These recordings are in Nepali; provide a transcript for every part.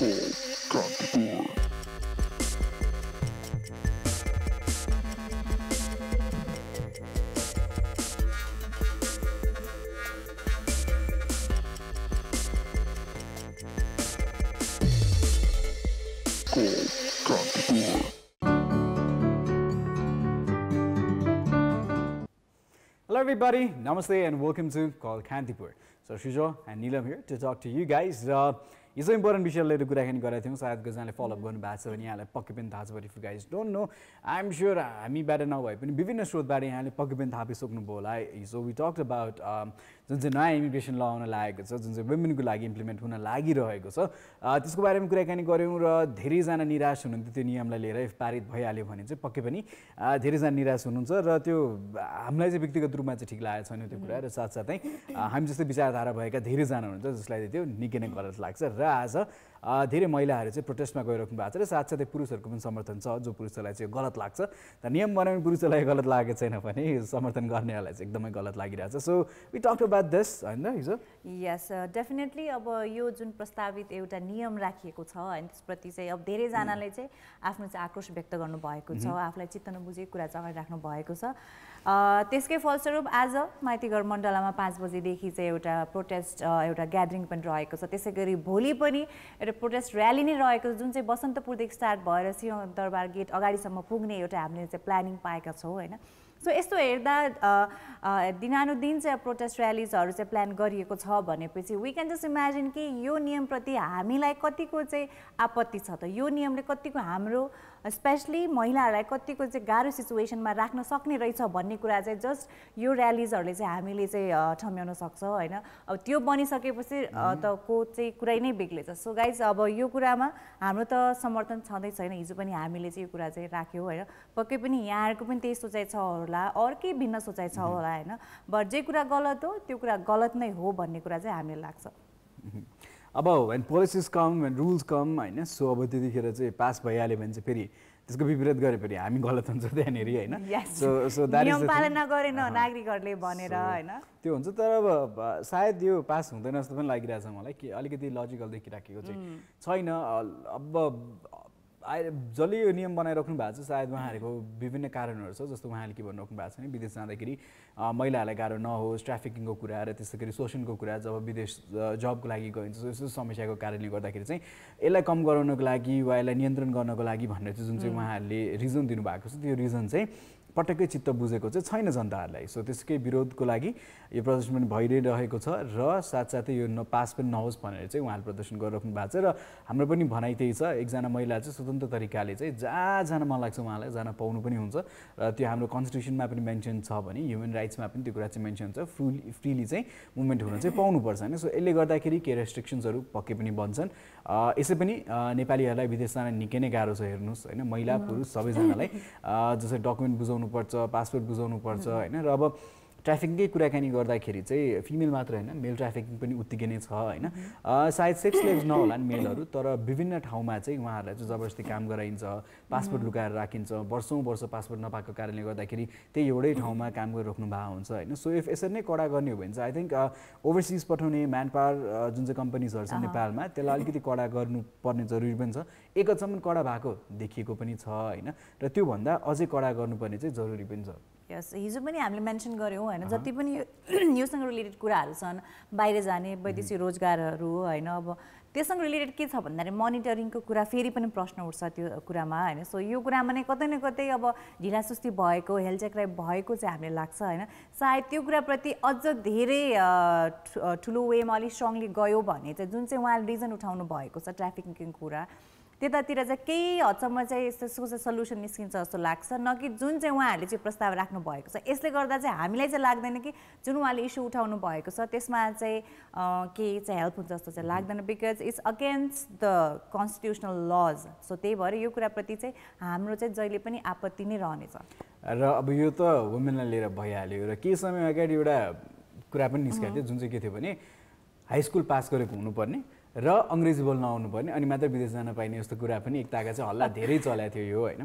Hello everybody, Namaste and welcome to Call Kantipur. So Shujo and Neelam here to talk to you guys. Uh, हिजो इम्पोर्टेन्ट विषय लिएर कुराकानी गरेका थियौँ सायद गजनाले फलोअप गर्नु भएको छ भने यहाँलाई पक्कै पनि थाहा छ but if you guys don't know I'm sure हामीबाट नभए पनि विभिन्न स्रोतबाट यहाँले पक्कै पनि थाहा पाइसक्नुभयो होला हिजो वी टक्ट अबाउट जुन चाहिँ नयाँ इमिग्रेसन ल आउन लागेको छ जुन चाहिँ वुमेनको लागि इम्प्लिमेन्ट हुन लागिरहेको छ त्यसको बारेमा कुराकानी गऱ्यौँ र धेरैजना निराश हुनुहुन्थ्यो त्यो नियमलाई लिएर इफ पारित भइहाल्यो भने चाहिँ पक्कै पनि धेरैजना निराश हुनुहुन्छ र त्यो हामीलाई चाहिँ व्यक्तिगत रूपमा चाहिँ ठिक लागेको छैन त्यो कुरा र साथसाथै हामी जस्तै विचारधारा भएका धेरैजना हुनुहुन्छ जसलाई त्यो निकै नै गलत लाग्छ र आज धेरै महिलाहरू चाहिँ प्रोटेस्टमा गइराख्नु भएको छ र साथसाथै पुरुषहरूको पनि समर्थन छ जो पुरुषहरूलाई चाहिँ गलत लाग्छ नियम बनाउने पुरुषहरूलाई गलत लागेको छैन भने समर्थन गर्नेहरूलाई चाहिँ एकदमै गलत लागिरहेछ so we talk about this होइन हिजो यस डेफिनेटली uh, अब यो जुन प्रस्तावित एउटा नियम राखिएको छ होइन त्यसप्रति चाहिँ अब धेरैजनाले mm. चाहिँ आफ्नो चाहिँ आक्रोश व्यक्त गर्नुभएको छ mm-hmm. आफूलाई चित्त नबुझेको कुरा चाहिँ अगाडि राख्नु भएको छ त्यसकै फलस्वरूप आज माइतीघर मण्डलामा पाँच बजीदेखि चाहिँ एउटा प्रोटेस्ट एउटा ग्यादरिङ पनि रहेको छ त्यसै गरी भोलि पनि एउटा प्रोटेस्ट र्याली नै रहेको छ जुन चाहिँ बसन्तपुरदेखि स्टार्ट भएर दरबार गेट अगाडिसम्म पुग्ने एउटा हामीले चाहिँ प्लानिङ पाएका छौँ होइन सो यस्तो हेर्दा दिनानुदिन चाहिँ प्रोटेस्ट र्यालिजहरू चाहिँ प्लान गरिएको छ भनेपछि वी क्यान जस्ट इमेजिन कि यो नियमप्रति हामीलाई कतिको चाहिँ आपत्ति छ त यो नियमले कतिको हाम्रो स्पेसली महिलाहरूलाई कतिको चाहिँ गाह्रो सिचुएसनमा राख्न सक्ने रहेछ भन्ने कुरा चाहिँ जस्ट यो ऱ्यालिजहरूले चाहिँ हामीले चाहिँ ठम्याउन सक्छ होइन अब त्यो बनिसकेपछि त को चाहिँ कुरै नै बेग्लै छ सो गाइज अब यो कुरामा हाम्रो त समर्थन छँदै छैन हिजो पनि हामीले चाहिँ यो कुरा चाहिँ राख्यौँ होइन पक्कै पनि यहाँहरूको पनि त्यही सोचाइ छ होला अर्कै भिन्न सोचाइ छ होला होइन बट जे कुरा गलत हो त्यो कुरा गलत नै हो भन्ने कुरा चाहिँ हामीलाई लाग्छ अब होइन पोलिसिस कम होइन रुल्स कम होइन सो अब त्यतिखेर चाहिँ पास भइहाल्यो भने चाहिँ फेरि त्यसको विपरीत गऱ्यो फेरि हामी गलत हुन्छ त्यहाँनिर होइन नागरिकहरूले भनेर होइन त्यो हुन्छ तर अब सायद यो पास हुँदैन जस्तो पनि लागिरहेछ मलाई कि अलिकति लजिकल देखिराखेको चाहिँ छैन अब आइ जसले यो नियम बनाइराख्नु भएको छ सायद उहाँहरूको विभिन्न कारणहरू छ जस्तो उहाँले के भनिराख्नु भएको छ भने विदेश जाँदाखेरि महिलाहरूलाई गाह्रो नहोस् ट्राफिकिङको कुरा र त्यस्तै गरी शोषणको कुरा जब विदेश जबको लागि गइन्छ यस्तो समस्याको कारणले गर्दाखेरि चाहिँ यसलाई कम गराउनको लागि वा यसलाई नियन्त्रण गर्नको लागि भनेर चाहिँ जुन चाहिँ उहाँहरूले रिजन दिनुभएको छ त्यो रिजन चाहिँ पटक्कै चित्त बुझेको चाहिँ छैन जनताहरूलाई सो त्यसकै विरोधको लागि यो प्रदर्शन पनि भइ रहेको छ र साथसाथै यो नपास पनि नहोस् भनेर चाहिँ उहाँले प्रदर्शन गरिराख्नु भएको छ र हाम्रो पनि भनाइ त्यही छ एकजना महिला चाहिँ स्वतन्त्र तरिकाले चाहिँ जहाँ जान मन लाग्छ उहाँलाई जान पाउनु पनि हुन्छ र त्यो हाम्रो कन्स्टिट्युसनमा पनि मेन्सन छ भने ह्युमन राइट्समा पनि त्यो कुरा चाहिँ मेन्सन छ फ्रुली फ्रिली चाहिँ मुभमेन्ट हुन चाहिँ पाउनुपर्छ होइन सो यसले गर्दाखेरि के रेस्ट्रिक्सन्सहरू पक्कै पनि बन्छन् यसै पनि नेपालीहरूलाई विदेश जान निकै नै गाह्रो छ हेर्नुहोस् होइन महिला पुरुष सबैजनालाई जस्तै डकुमेन्ट बुझाउनु पर्छ पासपोर्ट बुझाउनु पर्छ होइन र अब ट्राफिककै कुराकानी गर्दाखेरि चाहिँ फिमेल मात्र होइन मेल ट्राफिकिङ पनि उत्तिकै नै छ होइन सायद सेक्स लेब्स नहोला नि मेलहरू तर विभिन्न ठाउँमा चाहिँ उहाँहरूलाई चाहिँ जबरजस्ती काम गराइन्छ पासपोर्ट लुकाएर राखिन्छ वर्षौँ वर्ष पासपोर्ट नपाएको कारणले गर्दाखेरि त्यही एउटै ठाउँमा काम रोक्नु भएको हुन्छ होइन सो इफ यसरी नै कडा गर्ने हो भने चाहिँ आई थिङ्क ओभरसिज पठाउने म्यान पावर जुन चाहिँ कम्पनीजहरू छ नेपालमा त्यसलाई अलिकति कडा गर्नुपर्ने जरुरी पनि छ एकतसम्म कडा भएको देखिएको पनि छ होइन र त्योभन्दा अझै कडा गर्नुपर्ने चाहिँ जरुरी पनि छ हिजो पनि हामीले मेन्सन गऱ्यौँ होइन जति पनि योसँग रिलेटेड कुराहरू छन् बाहिर जाने वैदेशिक रोजगारहरू होइन अब त्यससँग रिलेटेड के छ भन्दाखेरि मोनिटरिङको कुरा फेरि पनि प्रश्न उठ्छ त्यो कुरामा होइन सो यो कुरामा नै कतै न कतै अब ढिलासुस्ती भएको हेल्थ चेक्राइ भएको चाहिँ हामीले लाग्छ होइन सायद त्यो कुराप्रति अझ धेरै ठुलो वेमा अलिक स्ट्रङली गयो भने चाहिँ जुन चाहिँ उहाँले रिजन उठाउनु भएको छ ट्राफिकिङको कुरा त्यतातिर चाहिँ केही हदसम्म चाहिँ यस्तो चाहिँ सल्युसन निस्किन्छ जस्तो लाग्छ न कि जुन चाहिँ उहाँहरूले चाहिँ प्रस्ताव राख्नु भएको छ यसले गर्दा चाहिँ हामीलाई चाहिँ लाग्दैन कि जुन उहाँले इस्यु उठाउनु भएको छ त्यसमा चाहिँ केही चाहिँ हेल्प हुन्छ जस्तो चाहिँ लाग्दैन because it's against the constitutional laws so त्यही भएर यो कुराप्रति चाहिँ हाम्रो चाहिँ जहिले पनि आपत्ति नै रहनेछ र अब यो त वुमेनलाई लिएर भइहाल्यो र केही समय अगाडि एउटा कुरा पनि निस्किएको थियो जुन चाहिँ के थियो भने हाई स्कुल पास गरेको हुनुपर्ने र अङ्ग्रेजी बोल्न आउनुपर्ने अनि मात्र विदेश जान पाइने यस्तो कुरा पनि एकताका चाहिँ हल्ला धेरै चलाएको थियो यो होइन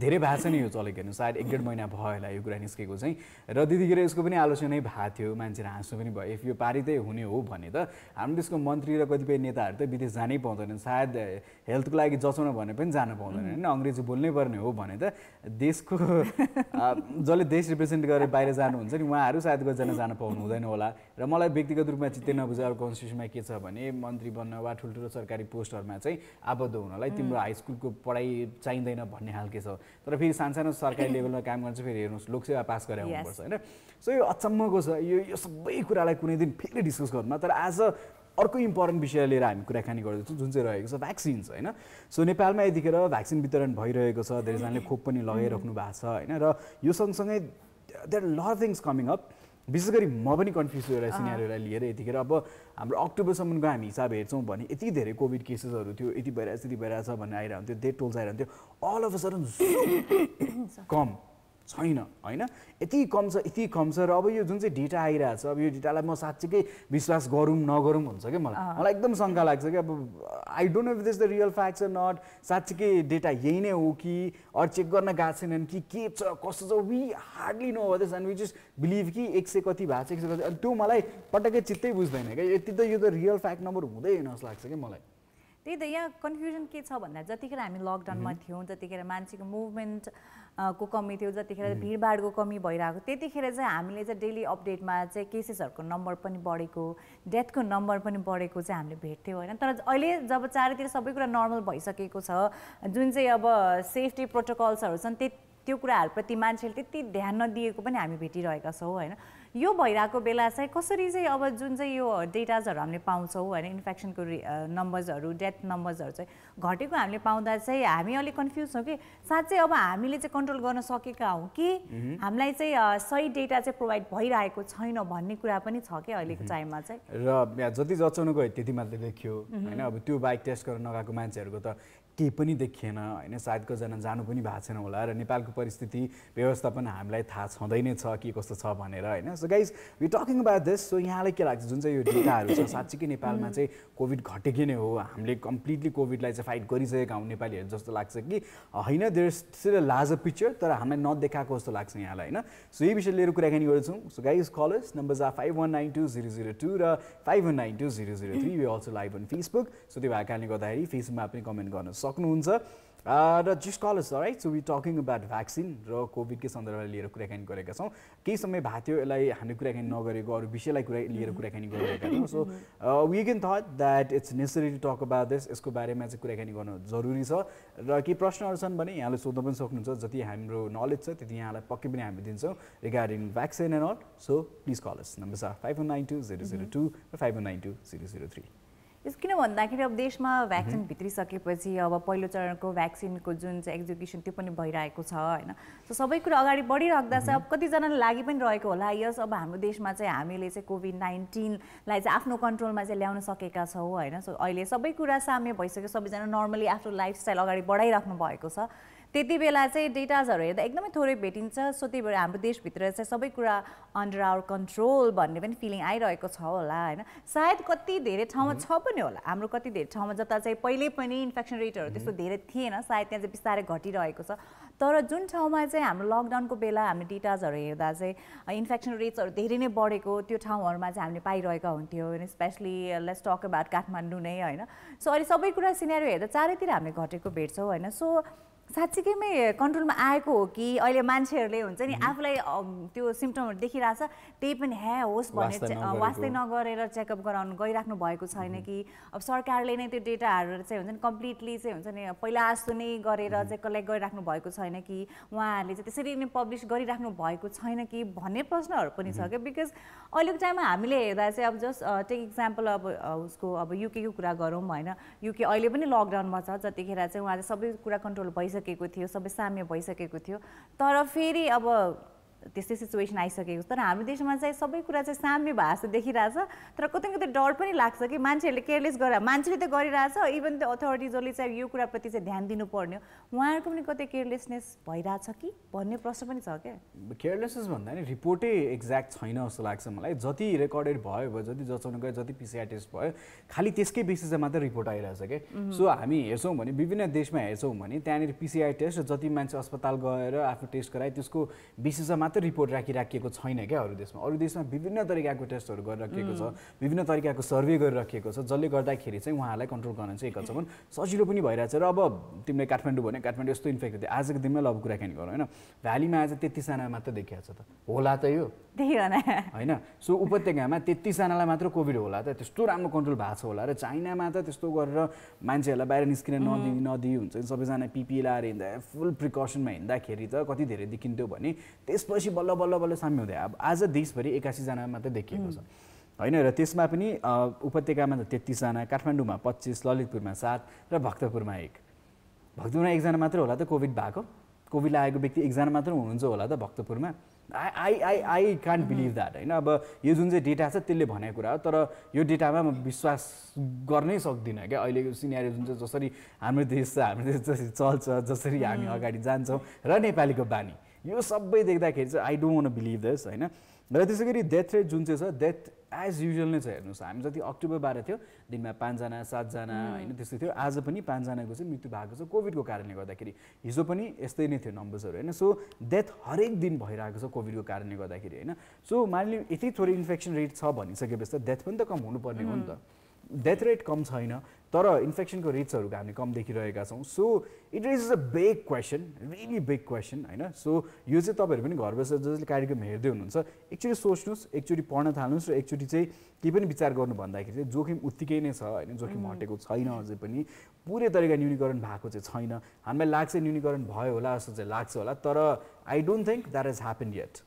धेरै भाषा नै नि यो चलेको हेर्नु सायद एक डेढ महिना भयो होला यो कुरा निस्केको चाहिँ र त्यतिखेर यसको पनि आलोचनै भएको थियो मान्छेहरू हाँस्नु पनि भयो इफ यो पारितै हुने हो भने त हाम्रो देशको मन्त्री र कतिपय नेताहरू त विदेश जानै पाउँदैनन् सायद हेल्थको लागि जचाउन भने पनि जान पाउँदैन होइन अङ्ग्रेजी बोल्नै पर्ने हो भने त देशको जसले देश रिप्रेजेन्ट गरेर बाहिर जानुहुन्छ नि उहाँहरू सायद गएर जान पाउनु हुँदैन होला र मलाई व्यक्तिगत रूपमा चित्तै नबुझाएर कन्स्टिट्युसनमा के छ भने मन्त्री भन्न वा ठुल्ठुलो सरकारी पोस्टहरूमा चाहिँ आबद्ध हुनलाई तिम्रो हाई स्कुलको पढाइ चाहिँदैन भन्ने खालके छ तर फेरि सानसानो सरकारी लेभलमा काम गर्छ फेरि हेर्नुहोस् लोकसेवा पास गरेर हुनुपर्छ होइन सो यो अचम्मको छ यो यो सबै कुरालाई कुनै दिन फेरि डिस्कस गर्नु तर आज अर्को इम्पोर्टेन्ट विषय लिएर हामी कुराकानी गर्दैछौँ जुन चाहिँ रहेको छ भ्याक्सिन्स होइन सो नेपालमा यतिखेर भ्याक्सिन वितरण भइरहेको छ धेरैजनाले खोप पनि लगाइराख्नु भएको छ होइन र यो सँगसँगै there lot things coming up विशेष गरी म पनि कन्फ्युज छु भएर सिनेरीलाई लिएर यतिखेर अब हाम्रो अक्टोबरसम्मको हामी हिसाब हेर्छौँ भने यति धेरै कोभिड केसेसहरू थियो यति भइरहेछ यति भइरहेछ भन्ने आइरहन्थ्यो डेट टोल्स आइरहन्थ्यो अल अफ अ सडन कम छैन होइन यति कम छ यति कम छ र अब यो जुन चाहिँ डेटा आइरहेको छ अब यो डेटालाई म साँच्चीकै विश्वास गरौँ नगरौँ हुन्छ क्या मलाई मलाई एकदम शङ्का लाग्छ कि अब I don't know if this the real fact छ नट साँच्चीकै डेटा यही नै हो कि अरू चेक गर्न गएको छैनन् कि के छ कस्तो छ we hardly know this and we just believe कि एक सय कति भएको छ एक सय कति अनि त्यो मलाई पटक्कै चित्तै बुझ्दैन क्या यति त यो त रियल फ्याक्ट नम्बर हुँदै जस्तो लाग्छ कि मलाई त्यही त यहाँ कन्फ्युजन के छ भन्दा जतिखेर हामी लकडाउनमा थियौँ जतिखेर मान्छेको मुभमेन्ट को कमी थियो जतिखेर भिडभाडको कमी भइरहेको त्यतिखेर चाहिँ हामीले चाहिँ डेली अपडेटमा चाहिँ केसेसहरूको नम्बर पनि बढेको डेथको नम्बर पनि बढेको चाहिँ हामीले भेट्थ्यौँ होइन तर अहिले जब चारैतिर सबै कुरा नर्मल भइसकेको छ जुन चाहिँ अब सेफ्टी प्रोटोकल्सहरू छन् त्यो कुराहरूप्रति मान्छेले त्यति ध्यान नदिएको पनि हामी भेटिरहेका छौँ होइन यो भइरहेको बेला चाहिँ कसरी चाहिँ अब जुन चाहिँ यो डेटाजहरू हामीले पाउँछौँ होइन इन्फेक्सनको नम्बर्सहरू डेथ नम्बर्सहरू चाहिँ घटेको हामीले पाउँदा चाहिँ हामी अलिक कन्फ्युज छौँ कि साँच्चै अब हामीले चाहिँ कन्ट्रोल गर्न सकेका हौँ कि हामीलाई चाहिँ सही डेटा चाहिँ प्रोभाइड भइरहेको छैन भन्ने कुरा पनि छ कि अहिलेको टाइममा चाहिँ र जति जचाउनु गयो त्यति मात्रै देखियो होइन अब त्यो बाइक टेस्ट गर्न नगएको मान्छेहरूको त केही पनि देखिएन होइन सायद कतिजना जानु पनि भएको छैन होला र नेपालको परिस्थिति व्यवस्थापन हामीलाई थाहा छँदै नै छ के कस्तो छ भनेर होइन so guys we talking about this so यहाँलाई के लाग्छ जुन चाहिँ यो डेटाहरू छ साँच्चीकै नेपालमा चाहिँ कोभिड घटेकै नै हो हामीले कम्प्लिटली कोभिडलाई चाहिँ फाइट गरिसकेका हौँ नेपालीहरू जस्तो लाग्छ कि होइन देयर स्टिल अ पिक्चर तर हामीलाई नदेखाएको जस्तो लाग्छ यहाँलाई होइन सो यही विषय लिएर कुराकानी गर्छौँ so guys callers number are five one nine two zero zero two र five one nine two zero zero three also live on Facebook so त्यो भएको कारणले गर्दाखेरि फेसबुकमा पनि कमेन्ट गर्नुहोस् सक्नुहुन्छ र जिस्ट कल छ right so we talking about vaccine र कोभिडकै सन्दर्भलाई लिएर कुराकानी गरेका छौँ केही समय भएको थियो यसलाई हामीले कुराकानी नगरेको अरू विषयलाई कुरा लिएर कुराकानी गरिरहेका थियौँ so we can thought that it's necessary to talk about this यसको बारेमा चाहिँ कुराकानी गर्नु जरुरी छ र केही प्रश्नहरू छन् भने यहाँले सोध्न पनि सक्नुहुन्छ जति हाम्रो नलेज छ त्यति यहाँलाई पक्कै पनि हामी दिन्छौँ regarding vaccine and all so please call number छ five one nine two zero zero two र five one nine two zero zero three यस किन भन्दाखेरि अब देशमा भ्याक्सिन भित्रिसकेपछि अब पहिलो चरणको भ्याक्सिनको जुन चाहिँ एक्जिक्युसन त्यो पनि भइरहेको छ होइन सो सबै कुरा अगाडि बढिराख्दा चाहिँ अब कतिजनाले लागि पनि रहेको होला यस अब हाम्रो देशमा चाहिँ हामीले चाहिँ कोभिड नाइन्टिनलाई चाहिँ आफ्नो कन्ट्रोलमा चाहिँ ल्याउन सकेका छौँ होइन सो अहिले सबै कुरा साम्य भइसक्यो सबैजना नर्मली आफ्नो लाइफस्टाइल अगाडि बढाइराख्नु भएको छ त्यति बेला चाहिँ डेटाजहरू हेर्दा एकदमै थोरै भेटिन्छ सो त्यही भएर हाम्रो देशभित्र चाहिँ सबै कुरा अन्डर आवर कन्ट्रोल भन्ने पनि फिलिङ आइरहेको छ होला होइन सायद कति धेरै ठाउँमा छ पनि होला हाम्रो कति धेरै ठाउँमा जता चाहिँ पहिल्यै पनि इन्फेक्सन रेटहरू त्यस्तो धेरै थिएन सायद त्यहाँ चाहिँ बिस्तारै घटिरहेको छ तर जुन ठाउँमा चाहिँ हाम्रो लकडाउनको बेला हामीले डेटाजहरू हेर्दा चाहिँ इन्फेक्सन रेट्सहरू धेरै नै बढेको त्यो ठाउँहरूमा चाहिँ हामीले पाइरहेका हुन्थ्यो होइन especially let's talk about Kathmandu नै होइन सो अहिले सबै कुरा सिनेरियो हेर्दा चारैतिर हामीले घटेको भेट्छौँ होइन सो साँच्चीकैमै कन्ट्रोलमा आएको हो कि अहिले मान्छेहरूले हुन्छ नि आफूलाई त्यो सिम्टमहरू देखिरहेछ त्यही पनि ह्या होस् भनेर वास्तै नगरेर चेकअप गराउनु गइराख्नु भएको छैन कि अब सरकारले नै त्यो डेटाहरू चाहिँ हुन्छ नि कम्प्लिटली चाहिँ हुन्छ नि पहिला जस्तो नै गरेर चाहिँ कलेक्ट गरिराख्नु भएको छैन कि उहाँहरूले चाहिँ त्यसरी नै पब्लिस गरिराख्नु भएको छैन कि भन्ने प्रश्नहरू पनि छ क्या बिकज अहिलेको टाइममा हामीले हेर्दा चाहिँ अब जस्ट टेक इक्जाम्पल अब उसको अब युकेको कुरा गरौँ होइन युके अहिले पनि लकडाउनमा छ जतिखेर चाहिँ उहाँले सबै कुरा कन्ट्रोल भइसक्यो भइसकेको थियो सबै साम्य भइसकेको थियो तर फेरि अब त्यस्तै सिचुएसन आइसकेको छ तर हाम्रो देशमा चाहिँ सबै कुरा चाहिँ साम्य भएको जस्तो देखिरहेछ तर कतै कतै डर पनि लाग्छ कि मान्छेहरूले केयरलेस गरेर मान्छेले त गरिरहेछ इभन त्यो अथोरिटिजहरूले चाहिँ यो कुराप्रति चाहिँ ध्यान दिनुपर्ने हो उहाँहरूको पनि कतै केयरलेसनेस भइरहेछ कि भन्ने प्रश्न पनि छ क्या केयरलेसनेस भन्दा नि रिपोर्टै एक्ज्याक्ट छैन जस्तो लाग्छ मलाई जति रेकर्डेड भयो जति जचाउनु गयो जति पिसिआर टेस्ट भयो खालि त्यसकै बेसिसमा मात्रै रिपोर्ट आइरहेछ क्या सो हामी हेर्छौँ भने विभिन्न देशमा हेर्छौँ भने त्यहाँनिर पिसिआर टेस्ट जति मान्छे अस्पताल गएर आफ्नो टेस्ट गरायो त्यसको बेसिसमा मात्र मात्र रिपोर्ट राखिराखिएको छैन क्या अरू देशमा अरू देशमा विभिन्न तरिकाको टेस्टहरू गरिराखिएको छ विभिन्न तरिकाको सर्भे गरिराखिएको छ जसले गर्दाखेरि चाहिँ उहाँहरूलाई कन्ट्रोल गर्न चाहिँ एकदम सजिलो पनि भइरहेको छ र अब तिमीले काठमाडौँ भने काठमाडौँ यस्तो थियो आजको दिनमा ल अब कुराकानी गरौँ होइन भ्यालीमा आज तेत्तिसजना मात्र देखिएको छ त होला त यो त्यही होइन सो उपत्यकामा तेत्तिसजनालाई मात्र कोभिड होला त त्यस्तो राम्रो कन्ट्रोल भएको छ होला र चाइनामा त त्यस्तो गरेर मान्छेहरूलाई बाहिर निस्किन नदि नदिई हुन्छ नि सबैजना पिपी लाएर हिँड्दा फुल प्रिकसनमा हिँड्दाखेरि त कति धेरै देखिन्थ्यो भने त्यसपछि बल्ल बल्ल बल्ल साम्य हुँदै अब आज देशभरि एकासीजना मात्र देखिएको छ होइन र त्यसमा पनि उपत्यकामा त तेत्तिसजना काठमाडौँमा पच्चिस ललितपुरमा सात र भक्तपुरमा एक भक्तपुरमा एकजना मात्र होला त कोभिड भएको कोभिड लागेको व्यक्ति एकजना मात्र हुनुहुन्छ होला त भक्तपुरमा I I I I can't believe that होइन अब यो जुन चाहिँ डेटा छ त्यसले भनेको कुरा हो तर यो डेटामा म विश्वास गर्नै सक्दिनँ क्या अहिलेको सिनेरियो जुन चाहिँ जसरी हाम्रो देश छ हाम्रो देश जसरी चल्छ जसरी हामी अगाडि जान्छौँ र नेपालीको बानी यो सबै देख्दाखेरि चाहिँ आई डोन्ट वन्ट बिलिभ दस होइन र त्यसै गरी डेथ रेट जुन चाहिँ छ डेथ एज युजल नै छ हेर्नुहोस् हामी जति अक्टोबर बाह्र थियो दिनमा पाँचजना सातजना होइन त्यस्तो थियो आज पनि पाँचजनाको चाहिँ मृत्यु भएको छ कोभिडको कारणले गर्दाखेरि हिजो पनि यस्तै नै थियो नम्बर्सहरू होइन सो डेथ हरेक दिन भइरहेको छ कोभिडको कारणले गर्दाखेरि होइन सो मानिलिउँ यति थोरै इन्फेक्सन रेट छ भनिसकेपछि त डेथ पनि त कम हुनुपर्ने हो नि त डेथ रेट कम छैन तर इन्फेक्सनको रेट्सहरूको हामी कम देखिरहेका छौँ so it is a big question really big question होइन सो यो चाहिँ तपाईँहरू पनि घर बसेर जसले कार्यक्रम हेर्दै हुनुहुन्छ एकचोटि सोच्नुहोस् एकचोटि पढ्न थाल्नुहोस् र एकचोटि चाहिँ केही पनि विचार गर्नु भन्दाखेरि चाहिँ जोखिम उत्तिकै नै छ होइन जोखिम हटेको छैन अझै पनि पुरै तरिका न्यूनीकरण भएको चाहिँ छैन हामीलाई लाग्छ न्यूनीकरण भयो होला जस्तो चाहिँ लाग्छ होला तर I don't think that is happen yet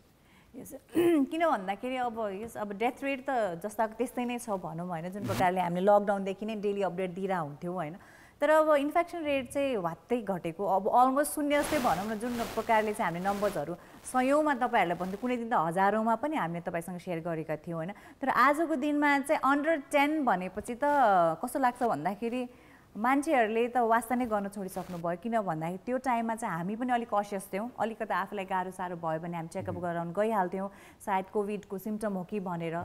किन भन्दाखेरि अब यस अब डेथ रेट त जस्ताको त्यस्तै नै छ भनौँ होइन जुन प्रकारले हामीले लकडाउनदेखि नै डेली अपडेट दिइरह हुन्थ्यौँ होइन तर अब इन्फेक्सन रेट चाहिँ वात्तै घटेको अब अलमोस्ट शून्य जस्तै भनौँ न जुन प्रकारले चाहिँ हामीले नम्बर्सहरू सयौँमा तपाईँहरूलाई भन्थ्यो कुनै दिन त हजारौँमा पनि हामीले तपाईँसँग सेयर गरेका थियौँ होइन तर आजको दिनमा चाहिँ अन्डर टेन भनेपछि त कस्तो लाग्छ भन्दाखेरि मान्छेहरूले त वास्ता नै गर्न छोडिसक्नु भयो किन भन्दाखेरि त्यो टाइममा चाहिँ हामी पनि अलिक कसियस थियौँ अलिकति आफूलाई गाह्रो साह्रो भयो भने हामी चेकअप गराउनु गइहाल्थ्यौँ सायद कोभिडको सिम्टम हो कि भनेर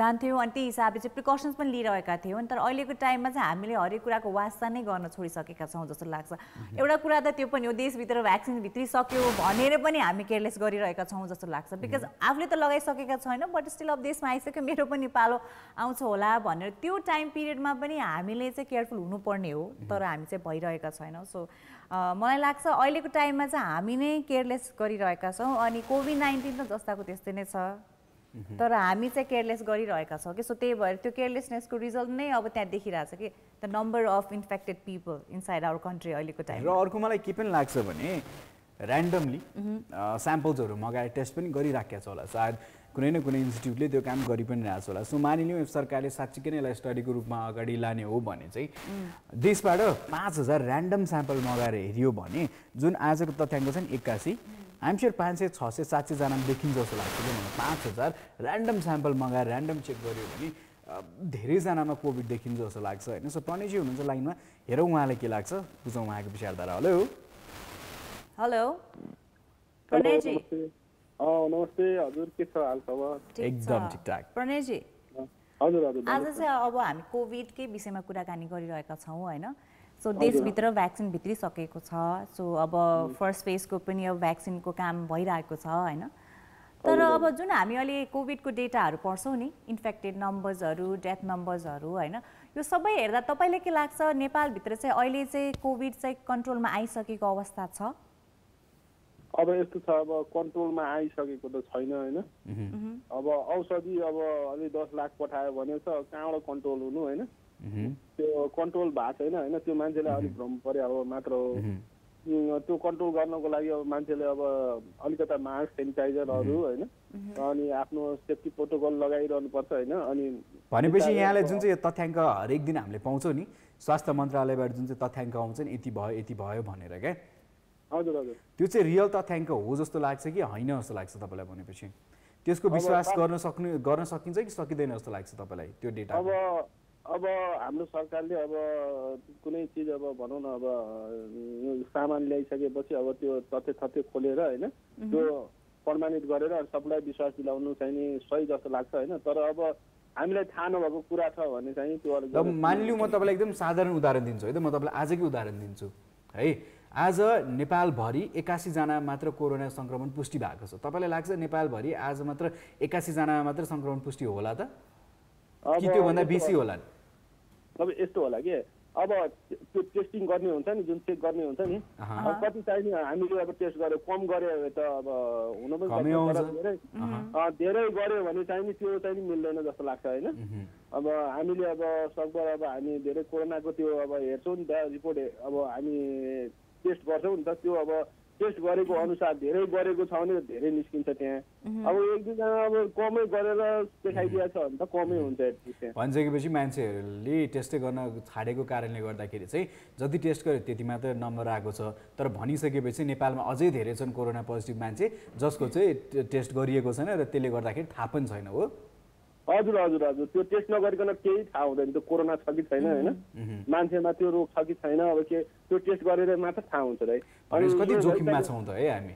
जान्थ्यौँ अनि त्यही हिसाबले चाहिँ प्रिकसन्स पनि लिइरहेका थियौँ तर अहिलेको टाइममा चाहिँ हामीले हरेक कुराको वास्ता नै गर्न छोडिसकेका छौँ जस्तो लाग्छ एउटा कुरा त त्यो पनि हो देशभित्र भ्याक्सिन भित्री सक्यो भनेर पनि हामी केयरलेस गरिरहेका छौँ जस्तो लाग्छ बिकज आफूले त लगाइसकेका छैन बट स्टिल अब देशमा आइसक्यो मेरो पनि पालो आउँछ होला भनेर त्यो टाइम पिरियडमा पनि हामीले चाहिँ केयरफुल हुनुपर्ने हो तर हामी चाहिँ भइरहेका छैनौँ सो मलाई लाग्छ अहिलेको टाइममा चाहिँ हामी नै केयरलेस गरिरहेका छौँ अनि कोभिड नाइन्टिन त जस्ताको त्यस्तै नै छ तर हामी चाहिँ केयरलेस गरिरहेका छौँ कि सो त्यही भएर त्यो केयरलेसनेसको रिजल्ट नै अब त्यहाँ देखिरहेको छ कि the number of infected people inside our country अहिलेको टाइम र अर्को मलाई के पनि लाग्छ भने ऱ्यान्डमली स्याम्पल्सहरू uh, मगाएर टेस्ट पनि गरिराखेको छ होला सायद कुनै न कुनै इन्स्टिट्युटले त्यो काम गरि पनि रहेको छ होला सो मानिलिउँ सरकारले साँच्चीकै नै यसलाई स्टडीको रूपमा अगाडि लाने हो भने चाहिँ देशबाट पाँच हजार ऱ्यान्डम स्याम्पल मगाएर हेऱ्यो भने जुन आजको तथ्याङ्क छ नि एक्कासी स्योर पाँच सय छ सय सात सयजना देखिन्छ जस्तो लाग्छ किनभने पाँच हजार ऱ्यान्डम स्याम्पल मगाएर ऱ्यान्डम चेक गऱ्यो भने धेरैजनामा कोभिड देखिन्छ जस्तो लाग्छ होइन सो प्रणेजी हुनुहुन्छ लाइनमा हेरौँ उहाँलाई के लाग्छ बुझौँ उहाँको विचारधारा हेलो हेलो प्रणयजी नमस्ते हजुर के छ हाल खबर एकदम ठिकठाक प्रणयजी हजुर हजुर आज चाहिँ अब हामी कोभिडकै विषयमा कुराकानी गरिरहेका छौँ होइन सो देशभित्र भ्याक्सिन भित्रिसकेको छ सो अब फर्स्ट फेजको पनि अब भ्याक्सिनको काम भइरहेको छ होइन तर अब जुन हामी अहिले कोभिडको डेटाहरू पढ्छौँ नि इन्फेक्टेड नम्बर्सहरू डेथ नम्बर्सहरू होइन यो सबै हेर्दा तपाईँले के लाग्छ नेपालभित्र चाहिँ अहिले चाहिँ कोभिड चाहिँ कन्ट्रोलमा आइसकेको अवस्था छ अब यस्तो छ अब कन्ट्रोलमा आइसकेको त छैन होइन अब औषधि अब अलि दस लाख पठायो भने त कहाँबाट कन्ट्रोल हुनु होइन त्यो कन्ट्रोल भएको छैन होइन त्यो मान्छेलाई अलिक भ्रम पऱ्यो अब मात्र हो त्यो कन्ट्रोल गर्नको लागि अब मान्छेले अब अलिकता मास्क सेनिटाइजरहरू होइन अनि आफ्नो सेफ्टी प्रोटोकल लगाइरहनु पर्छ होइन अनि भनेपछि यहाँले जुन चाहिँ तथ्याङ्क हरेक दिन हामीले पाउँछौँ नि स्वास्थ्य मन्त्रालयबाट जुन चाहिँ तथ्याङ्क आउँछ नि यति भयो यति भयो भनेर क्या हजुर हजुर त्यो चाहिँ रियल तथ्याङ्क हो जस्तो लाग्छ कि होइन जस्तो लाग्छ तपाईँलाई भनेपछि त्यसको विश्वास गर्न सक्नु गर्न सकिन्छ कि सकिँदैन जस्तो लाग्छ तपाईँलाई त्यो डेटा अब अब हाम्रो सरकारले अब कुनै चिज अब भनौँ न अब सामान ल्याइसकेपछि अब त्यो तथ्य तथ्य खोलेर होइन त्यो प्रमाणित गरेर सबलाई विश्वास दिलाउनु चाहिँ नि सही जस्तो लाग्छ होइन तर अब हामीलाई थाहा नभएको कुरा छ भने चाहिँ त्यो मानिलिउँ म तपाईँलाई एकदम साधारण उदाहरण दिन्छु है त म तपाईँलाई आजकै उदाहरण दिन्छु है आज नेपालभरि एक्कासीजना मात्र कोरोना सङ्क्रमण पुष्टि भएको छ तपाईँलाई लाग्छ नेपालभरि आज मात्र एक्कासीजना मात्र सङ्क्रमण पुष्टि होला त कि त्योभन्दा बेसी होला अब यस्तो होला कि अब त्यो टेस्टिङ गर्ने हुन्छ नि जुन चेक गर्ने हुन्छ नि अब कति चाहिने हामीले अब टेस्ट गर्यो कम गऱ्यो त अब हुन पनि धेरै गऱ्यो भने चाहिँ नि त्यो चाहिँ नि मिल्दैन जस्तो लाग्छ होइन अब हामीले अब सकभर अब हामी धेरै कोरोनाको त्यो अब हेर्छौँ नि त रिपोर्ट अब हामी टेस्ट गर्छौँ नि त त्यो अब टेस्ट गरेको अनुसार धेरै गरेको छ भने धेरै निस्किन्छ त्यहाँ अब एक दुईजना अब कमै गरेर देखाइदिएको छ भने त कमै हुन्छ भनिसकेपछि मान्छेहरूले टेस्टै गर्न छाडेको कारणले गर्दाखेरि चाहिँ जति टेस्ट गर्यो त्यति मात्र नम्बर आएको छ तर भनिसकेपछि नेपालमा अझै धेरै छन् कोरोना पोजिटिभ मान्छे जसको चाहिँ टेस्ट गरिएको छैन र त्यसले गर्दाखेरि थाहा पनि छैन हो हजुर हजुर हजुर त्यो टेस्ट नगरिकन केही थाहा हुँदैन त्यो कोरोना छ कि छैन होइन मान्छेमा त्यो रोग छ कि छैन अब के त्यो टेस्ट गरेर मात्र थाहा हुन्छ है अनि जोखिममा छौँ त है हामी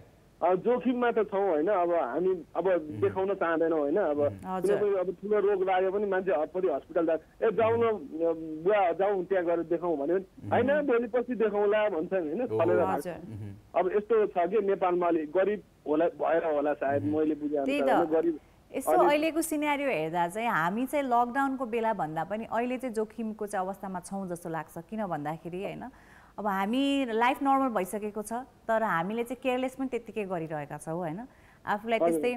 जोखिममा त छौँ होइन अब हामी अब देखाउन चाहँदैनौँ होइन अब कुनै अब ठुलो रोग लाग्यो भने मान्छे हतपरि हस्पिटल जा ए जाउन बुवा जाउँ त्यहाँ गएर देखाउँ भन्यो भने होइन भोलि पछि देखाउँला भन्छन् होइन अब यस्तो छ कि नेपालमा अलिक गरिब होला भएर होला सायद मैले बुझाएर गरिब यसो अहिलेको सिनेरियो हेर्दा चाहिँ हामी चाहिँ लकडाउनको बेला भन्दा पनि अहिले चाहिँ जोखिमको चाहिँ अवस्थामा छौँ जस्तो लाग्छ किन भन्दाखेरि होइन अब हामी लाइफ नर्मल भइसकेको छ तर हामीले चाहिँ केयरलेस पनि त्यत्तिकै गरिरहेका छौँ होइन आफूलाई त्यस्तै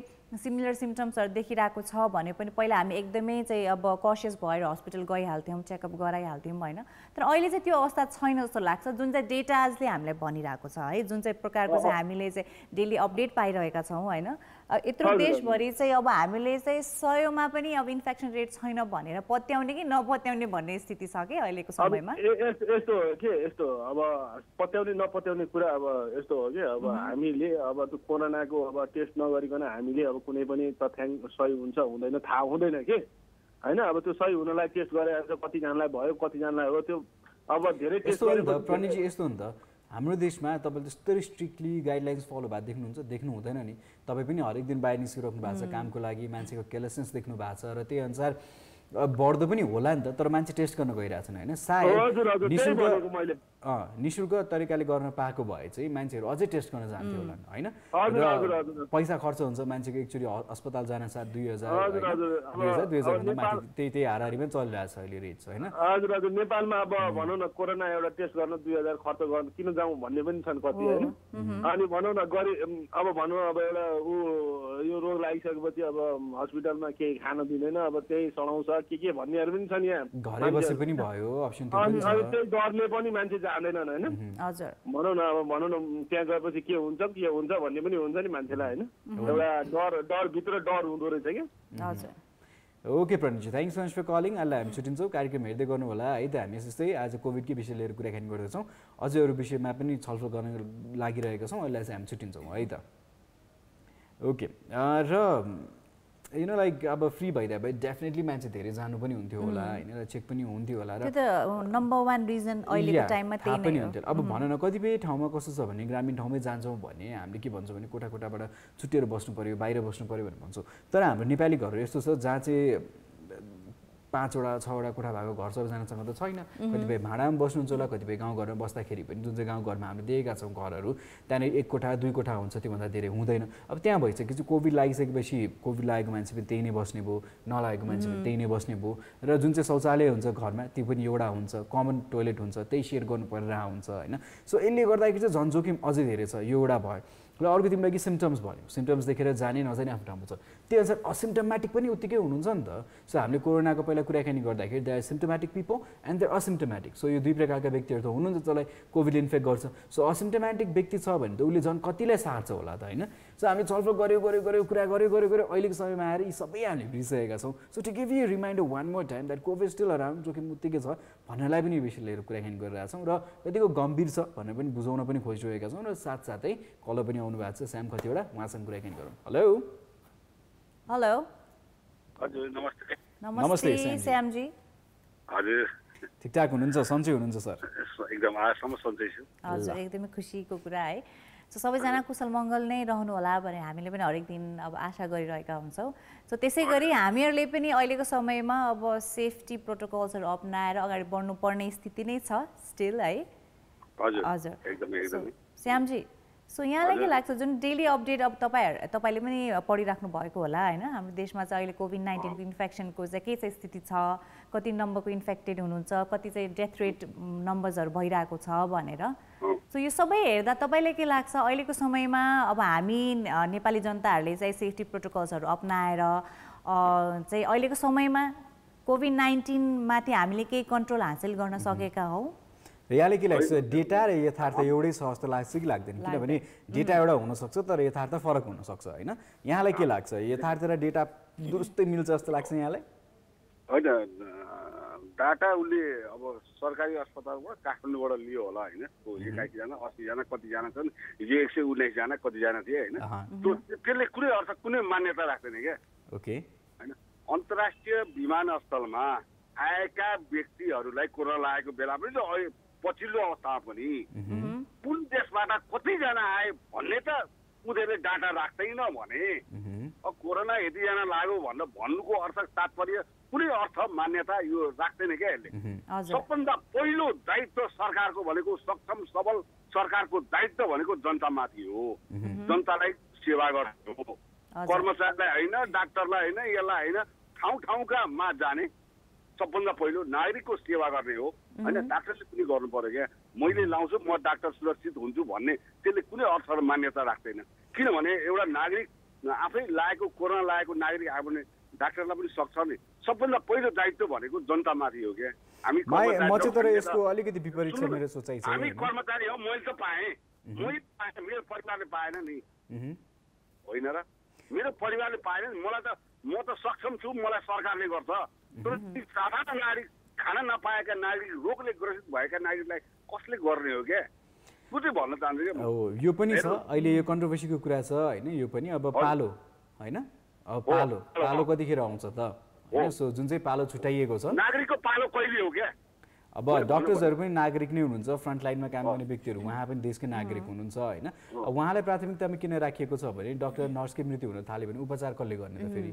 सिमिलर सिम्टम्सहरू देखिरहेको छ भने पनि पहिला हामी एकदमै चाहिँ अब कसियस भएर हस्पिटल गइहाल्थ्यौँ चेकअप गराइहाल्थ्यौँ होइन तर अहिले चाहिँ त्यो अवस्था छैन जस्तो लाग्छ जुन चाहिँ डेटाजले हामीलाई भनिरहेको छ है जुन चाहिँ प्रकारको चाहिँ हामीले चाहिँ डेली अपडेट पाइरहेका छौँ होइन यत्रो देशभरि चाहिँ अब हामीले चाहिँ सयमा पनि अब इन्फेक्सन रेट छैन भनेर पत्याउने कि नपत्याउने भन्ने स्थिति छ कि अहिलेको समयमा यस्तो के यस्तो अब पत्याउने नपत्याउने कुरा अब यस्तो हो कि अब हामीले अब त्यो कोरोनाको अब टेस्ट नगरिकन हामीले अब कुनै पनि तथ्याङ्क सही हुन्छ हुँदैन थाहा हुँदैन कि होइन अब त्यो सही हुनलाई टेस्ट गरेर कतिजनालाई भयो कतिजनालाई हो त्यो अब धेरै टेस्ट गरेर यस्तो हुन्छ हाम्रो देशमा तपाईँले त्यस्तो स्ट्रिक्टली गाइडलाइन्स फलो भएको देख्नुहुन्छ देख्नु हुँदैन नि तपाईँ पनि हरेक दिन बाहिर निस्किरहनु भएको छ कामको लागि मान्छेको केयरलेसनेस देख्नु भएको छ र त्यही अनुसार बढ्दो पनि होला नि त तर मान्छे टेस्ट गर्न गइरहेको छैन होइन सायद निशुल्क तरिकाले गर्न पाएको भए चाहिँ मान्छेहरू अझै टेस्ट गर्न जान्थ्यो होला होइन र पैसा खर्च हुन्छ मान्छेको एकचोटि अस्पताल जान साथ दुई हजार दुई हजार दुई हजार माथि त्यही त्यही हाराहारीमै चलिरहेको छ अहिले रेट होइन हजुर हजुर नेपालमा अब भनौँ न कोरोना एउटा टेस्ट गर्न दुई हजार खर्च गर्न किन जाउँ भन्ने पनि छन् कति होइन अनि भनौँ न गरी अब भनौँ अब एउटा ऊ यो रोग लागिसकेपछि अब हस्पिटलमा केही खान दिँदैन अब त्यही सडाउँछ के के भन्नेहरू पनि छन् यहाँ घरै बसे पनि भयो अनि त्यही डरले पनि मान्छे चाहँदैनन् होइन भनौँ न अब भनौँ न त्यहाँ गएपछि के हुन्छ के हुन्छ भन्ने पनि हुन्छ नि मान्छेलाई होइन एउटा डर डरभित्र डर हुँदो रहेछ क्या okay Pranji thank so much for calling अहिले हामी छुट्टिन्छौँ कार्यक्रम हेर्दै गर्नु होला है त हामी जस्तै आज कोभिडकै विषय लिएर कुराकानी गर्दैछौँ अझै अरू विषयमा पनि छलफल गर्न लागिरहेका छौँ अहिले चाहिँ हामी छुट्टिन्छौँ है त ओके र यु नो लाइक अब फ्री भइदियो भए डेफिनेटली मान्छे धेरै जानु पनि हुन्थ्यो होला mm. होइन चेक पनि हुन्थ्यो होला र नम्बर वान रिजन अहिलेको टाइममा थाहा पनि हुन्थ्यो अब mm-hmm. भन न कतिपय ठाउँमा कस्तो छ भने ग्रामीण ठाउँमै जान्छौँ भने हामीले के भन्छौँ भने कोठा कोठाबाट छुट्टिएर बस्नु पऱ्यो बाहिर बस्नु पऱ्यो भनेर भन्छौँ तर हाम्रो नेपाली घरहरू यस्तो छ जहाँ चाहिँ पाँचवटा छवटा कोठा भएको घर सबैजनासँग त छैन कतिपय भाडामा बस्नुहुन्छ होला कतिपय गाउँघरमा बस्दाखेरि पनि जुन चाहिँ गाउँघरमा हामीले देखेका छौँ घरहरू त्यहाँनिर एक कोठा दुई कोठा हुन्छ त्योभन्दा धेरै हुँदैन अब त्यहाँ भइसकेपछि चाहिँ कोभिड लागिसकेपछि कोभिड लागेको मान्छे पनि त्यही नै बस्ने भयो नलागेको मान्छे पनि त्यही नै बस्ने भयो र जुन चाहिँ शौचालय हुन्छ घरमा त्यो पनि एउटा हुन्छ कमन टोइलेट हुन्छ त्यही सेयर गर्नु परिरहेको हुन्छ होइन सो यसले गर्दाखेरि चाहिँ झन् जोखिम अझै धेरै छ यो एउटा भयो र अर्को तिमीलाई कि सिम्टम्स भन्यो सिम्टम्स देखेर जाने नजाने आफ्नो ठाउँमा छ त्यही अनुसार असिम्टोमेटिक पनि उत्तिकै हुनुहुन्छ नि त सो हामीले कोरोनाको पहिला कुराकानी गर्दाखेरि they are symptomatic people and there asymptomatic so यो दुई प्रकारका व्यक्तिहरू त हुनुहुन्छ जसलाई कोभिड इन्फेक्ट गर्छ सो असिम्टोमेटिक व्यक्ति छ भने त उसले झन् कतिलाई सार्छ होला त होइन सो हामी छलफल गऱ्यो गऱ्यो गऱ्यो कुरा गऱ्यो गऱ्यो गऱ्यो अहिलेको समयमा आएर यी सबै हामीले बिर्सिरहेका छौँ so to give you reminder one more time that COVID still around जोखिम उत्तिकै छ भन्नलाई पनि यो विषय लिएर कुराकानी छौँ र यतिको गम्भीर छ भनेर पनि बुझाउन पनि खोजिरहेका छौँ र साथसाथै कलर पनि आउनु भएको छ स्याम कतिवटा उहाँसँग कुराकानी गरौँ हेलो हेलो हजुर नमस्ते नमस्ते श्यामजी हजुर ठिकठाक हुनुहुन्छ सन्चै हुनुहुन्छ सर एकदम सन्चै छु हजुर एकदमै खुसीको कुरा है सो सबैजना कुशल मङ्गल नै रहनु होला भनेर हामीले पनि हरेक दिन अब आशा गरिरहेका हुन्छौँ सो त्यसै गरी हामीहरूले पनि अहिलेको समयमा अब सेफ्टी प्रोटोकल्सहरू अप्नाएर अगाडि बढ्नुपर्ने स्थिति नै छ स्टिल है हजुर श्यामजी सो यहाँलाई के लाग्छ जुन डेली अपडेट अब तपाईँहरू तपाईँले पनि पढिराख्नु भएको होला होइन हाम्रो देशमा चाहिँ अहिले कोभिड नाइन्टिनको इन्फेक्सनको चाहिँ के चाहिँ स्थिति छ कति नम्बरको इन्फेक्टेड हुनुहुन्छ कति चाहिँ डेथ रेट नम्बर्सहरू भइरहेको छ भनेर सो यो सबै हेर्दा तपाईँलाई के लाग्छ अहिलेको समयमा अब हामी नेपाली जनताहरूले चाहिँ सेफ्टी प्रोटोकल्सहरू अप्नाएर चाहिँ अहिलेको समयमा कोभिड नाइन्टिनमाथि हामीले केही कन्ट्रोल हासिल गर्न सकेका हौँ यहाँले के लाग्छ डेटा र यथार्थ एउटै छ जस्तो लाग्छ कि लाग्दैन किनभने डेटा एउटा हुनसक्छ तर यथार्थ फरक हुनसक्छ होइन यहाँलाई के लाग्छ यथार्थ र डेटा दुरुस्तै मिल्छ जस्तो लाग्छ यहाँलाई होइन डाटा उसले अब सरकारी अस्पतालमा काठमाडौँबाट लियो होला होइन एक्काइसजना अस्सीजना कतिजना छन् हिजो एक सय उन्नाइसजना कतिजना थिए होइन त्यसले कुनै अर्थ कुनै मान्यता राख्दैन क्या ओके होइन अन्तर्राष्ट्रिय विमानस्थलमा आएका व्यक्तिहरूलाई कोरोना लागेको बेला पनि पछिल्लो अवस्थामा पनि कुन देशबाट कतिजना आए भन्ने त उनीहरूले डाटा राख्दैन भने कोरोना यतिजना लाग्यो भनेर भन्नुको अर्थ तात्पर्य कुनै अर्थ मान्यता यो राख्दैन क्या यसले सबभन्दा पहिलो दायित्व सरकारको भनेको सक्षम सबल सरकारको दायित्व भनेको जनतामाथि हो जनतालाई सेवा गर्नु हो कर्मचारीलाई होइन डाक्टरलाई होइन यसलाई होइन ठाउँ ठाउँका मा जाने सबभन्दा पहिलो नागरिकको सेवा गर्ने हो होइन डाक्टरले पनि गर्नु पऱ्यो क्या मैले लाउँछु म डाक्टर सुरक्षित हुन्छु भन्ने त्यसले कुनै अर्थ र मान्यता राख्दैन किनभने एउटा नागरिक आफै लागेको कोरोना लागेको नागरिक आयो भने डाक्टरलाई पनि सक्छ नि सबभन्दा पहिलो दायित्व भनेको जनतामाथि हो क्या हामी हामी कर्मचारी हो मैले त पाएँ मैले पाएँ मेरो परिवारले पाएन नि होइन र मेरो परिवारले पाएन नि मलाई त म त सक्षम छु मलाई सरकारले गर्छ तर साधारण नागरिक खाना नपाएका नागरिक रोगले ग्रसित भएका नागरिकलाई कसले गर्ने हो क्या म चाहिँ भन्न चाहन्छु क्या यो पनि छ अहिले यो कन्ट्रोभर्सीको कुरा छ होइन यो पनि अब पालो होइन अब पालो पालो कतिखेर आउँछ त सो जुन चाहिँ पालो छुट्याइएको छ नागरिकको पालो कहिले हो क्या अब डक्टर्सहरू पनि नागरिक नै हुनुहुन्छ फ्रन्ट लाइनमा काम गर्ने व्यक्तिहरू उहाँ पनि देशकै नागरिक हुनुहुन्छ होइन उहाँलाई प्राथमिकतामा किन राखिएको छ भने डक्टर नर्सकै मृत्यु हुन थाल्यो भने उपचार कसले गर्ने त फेरि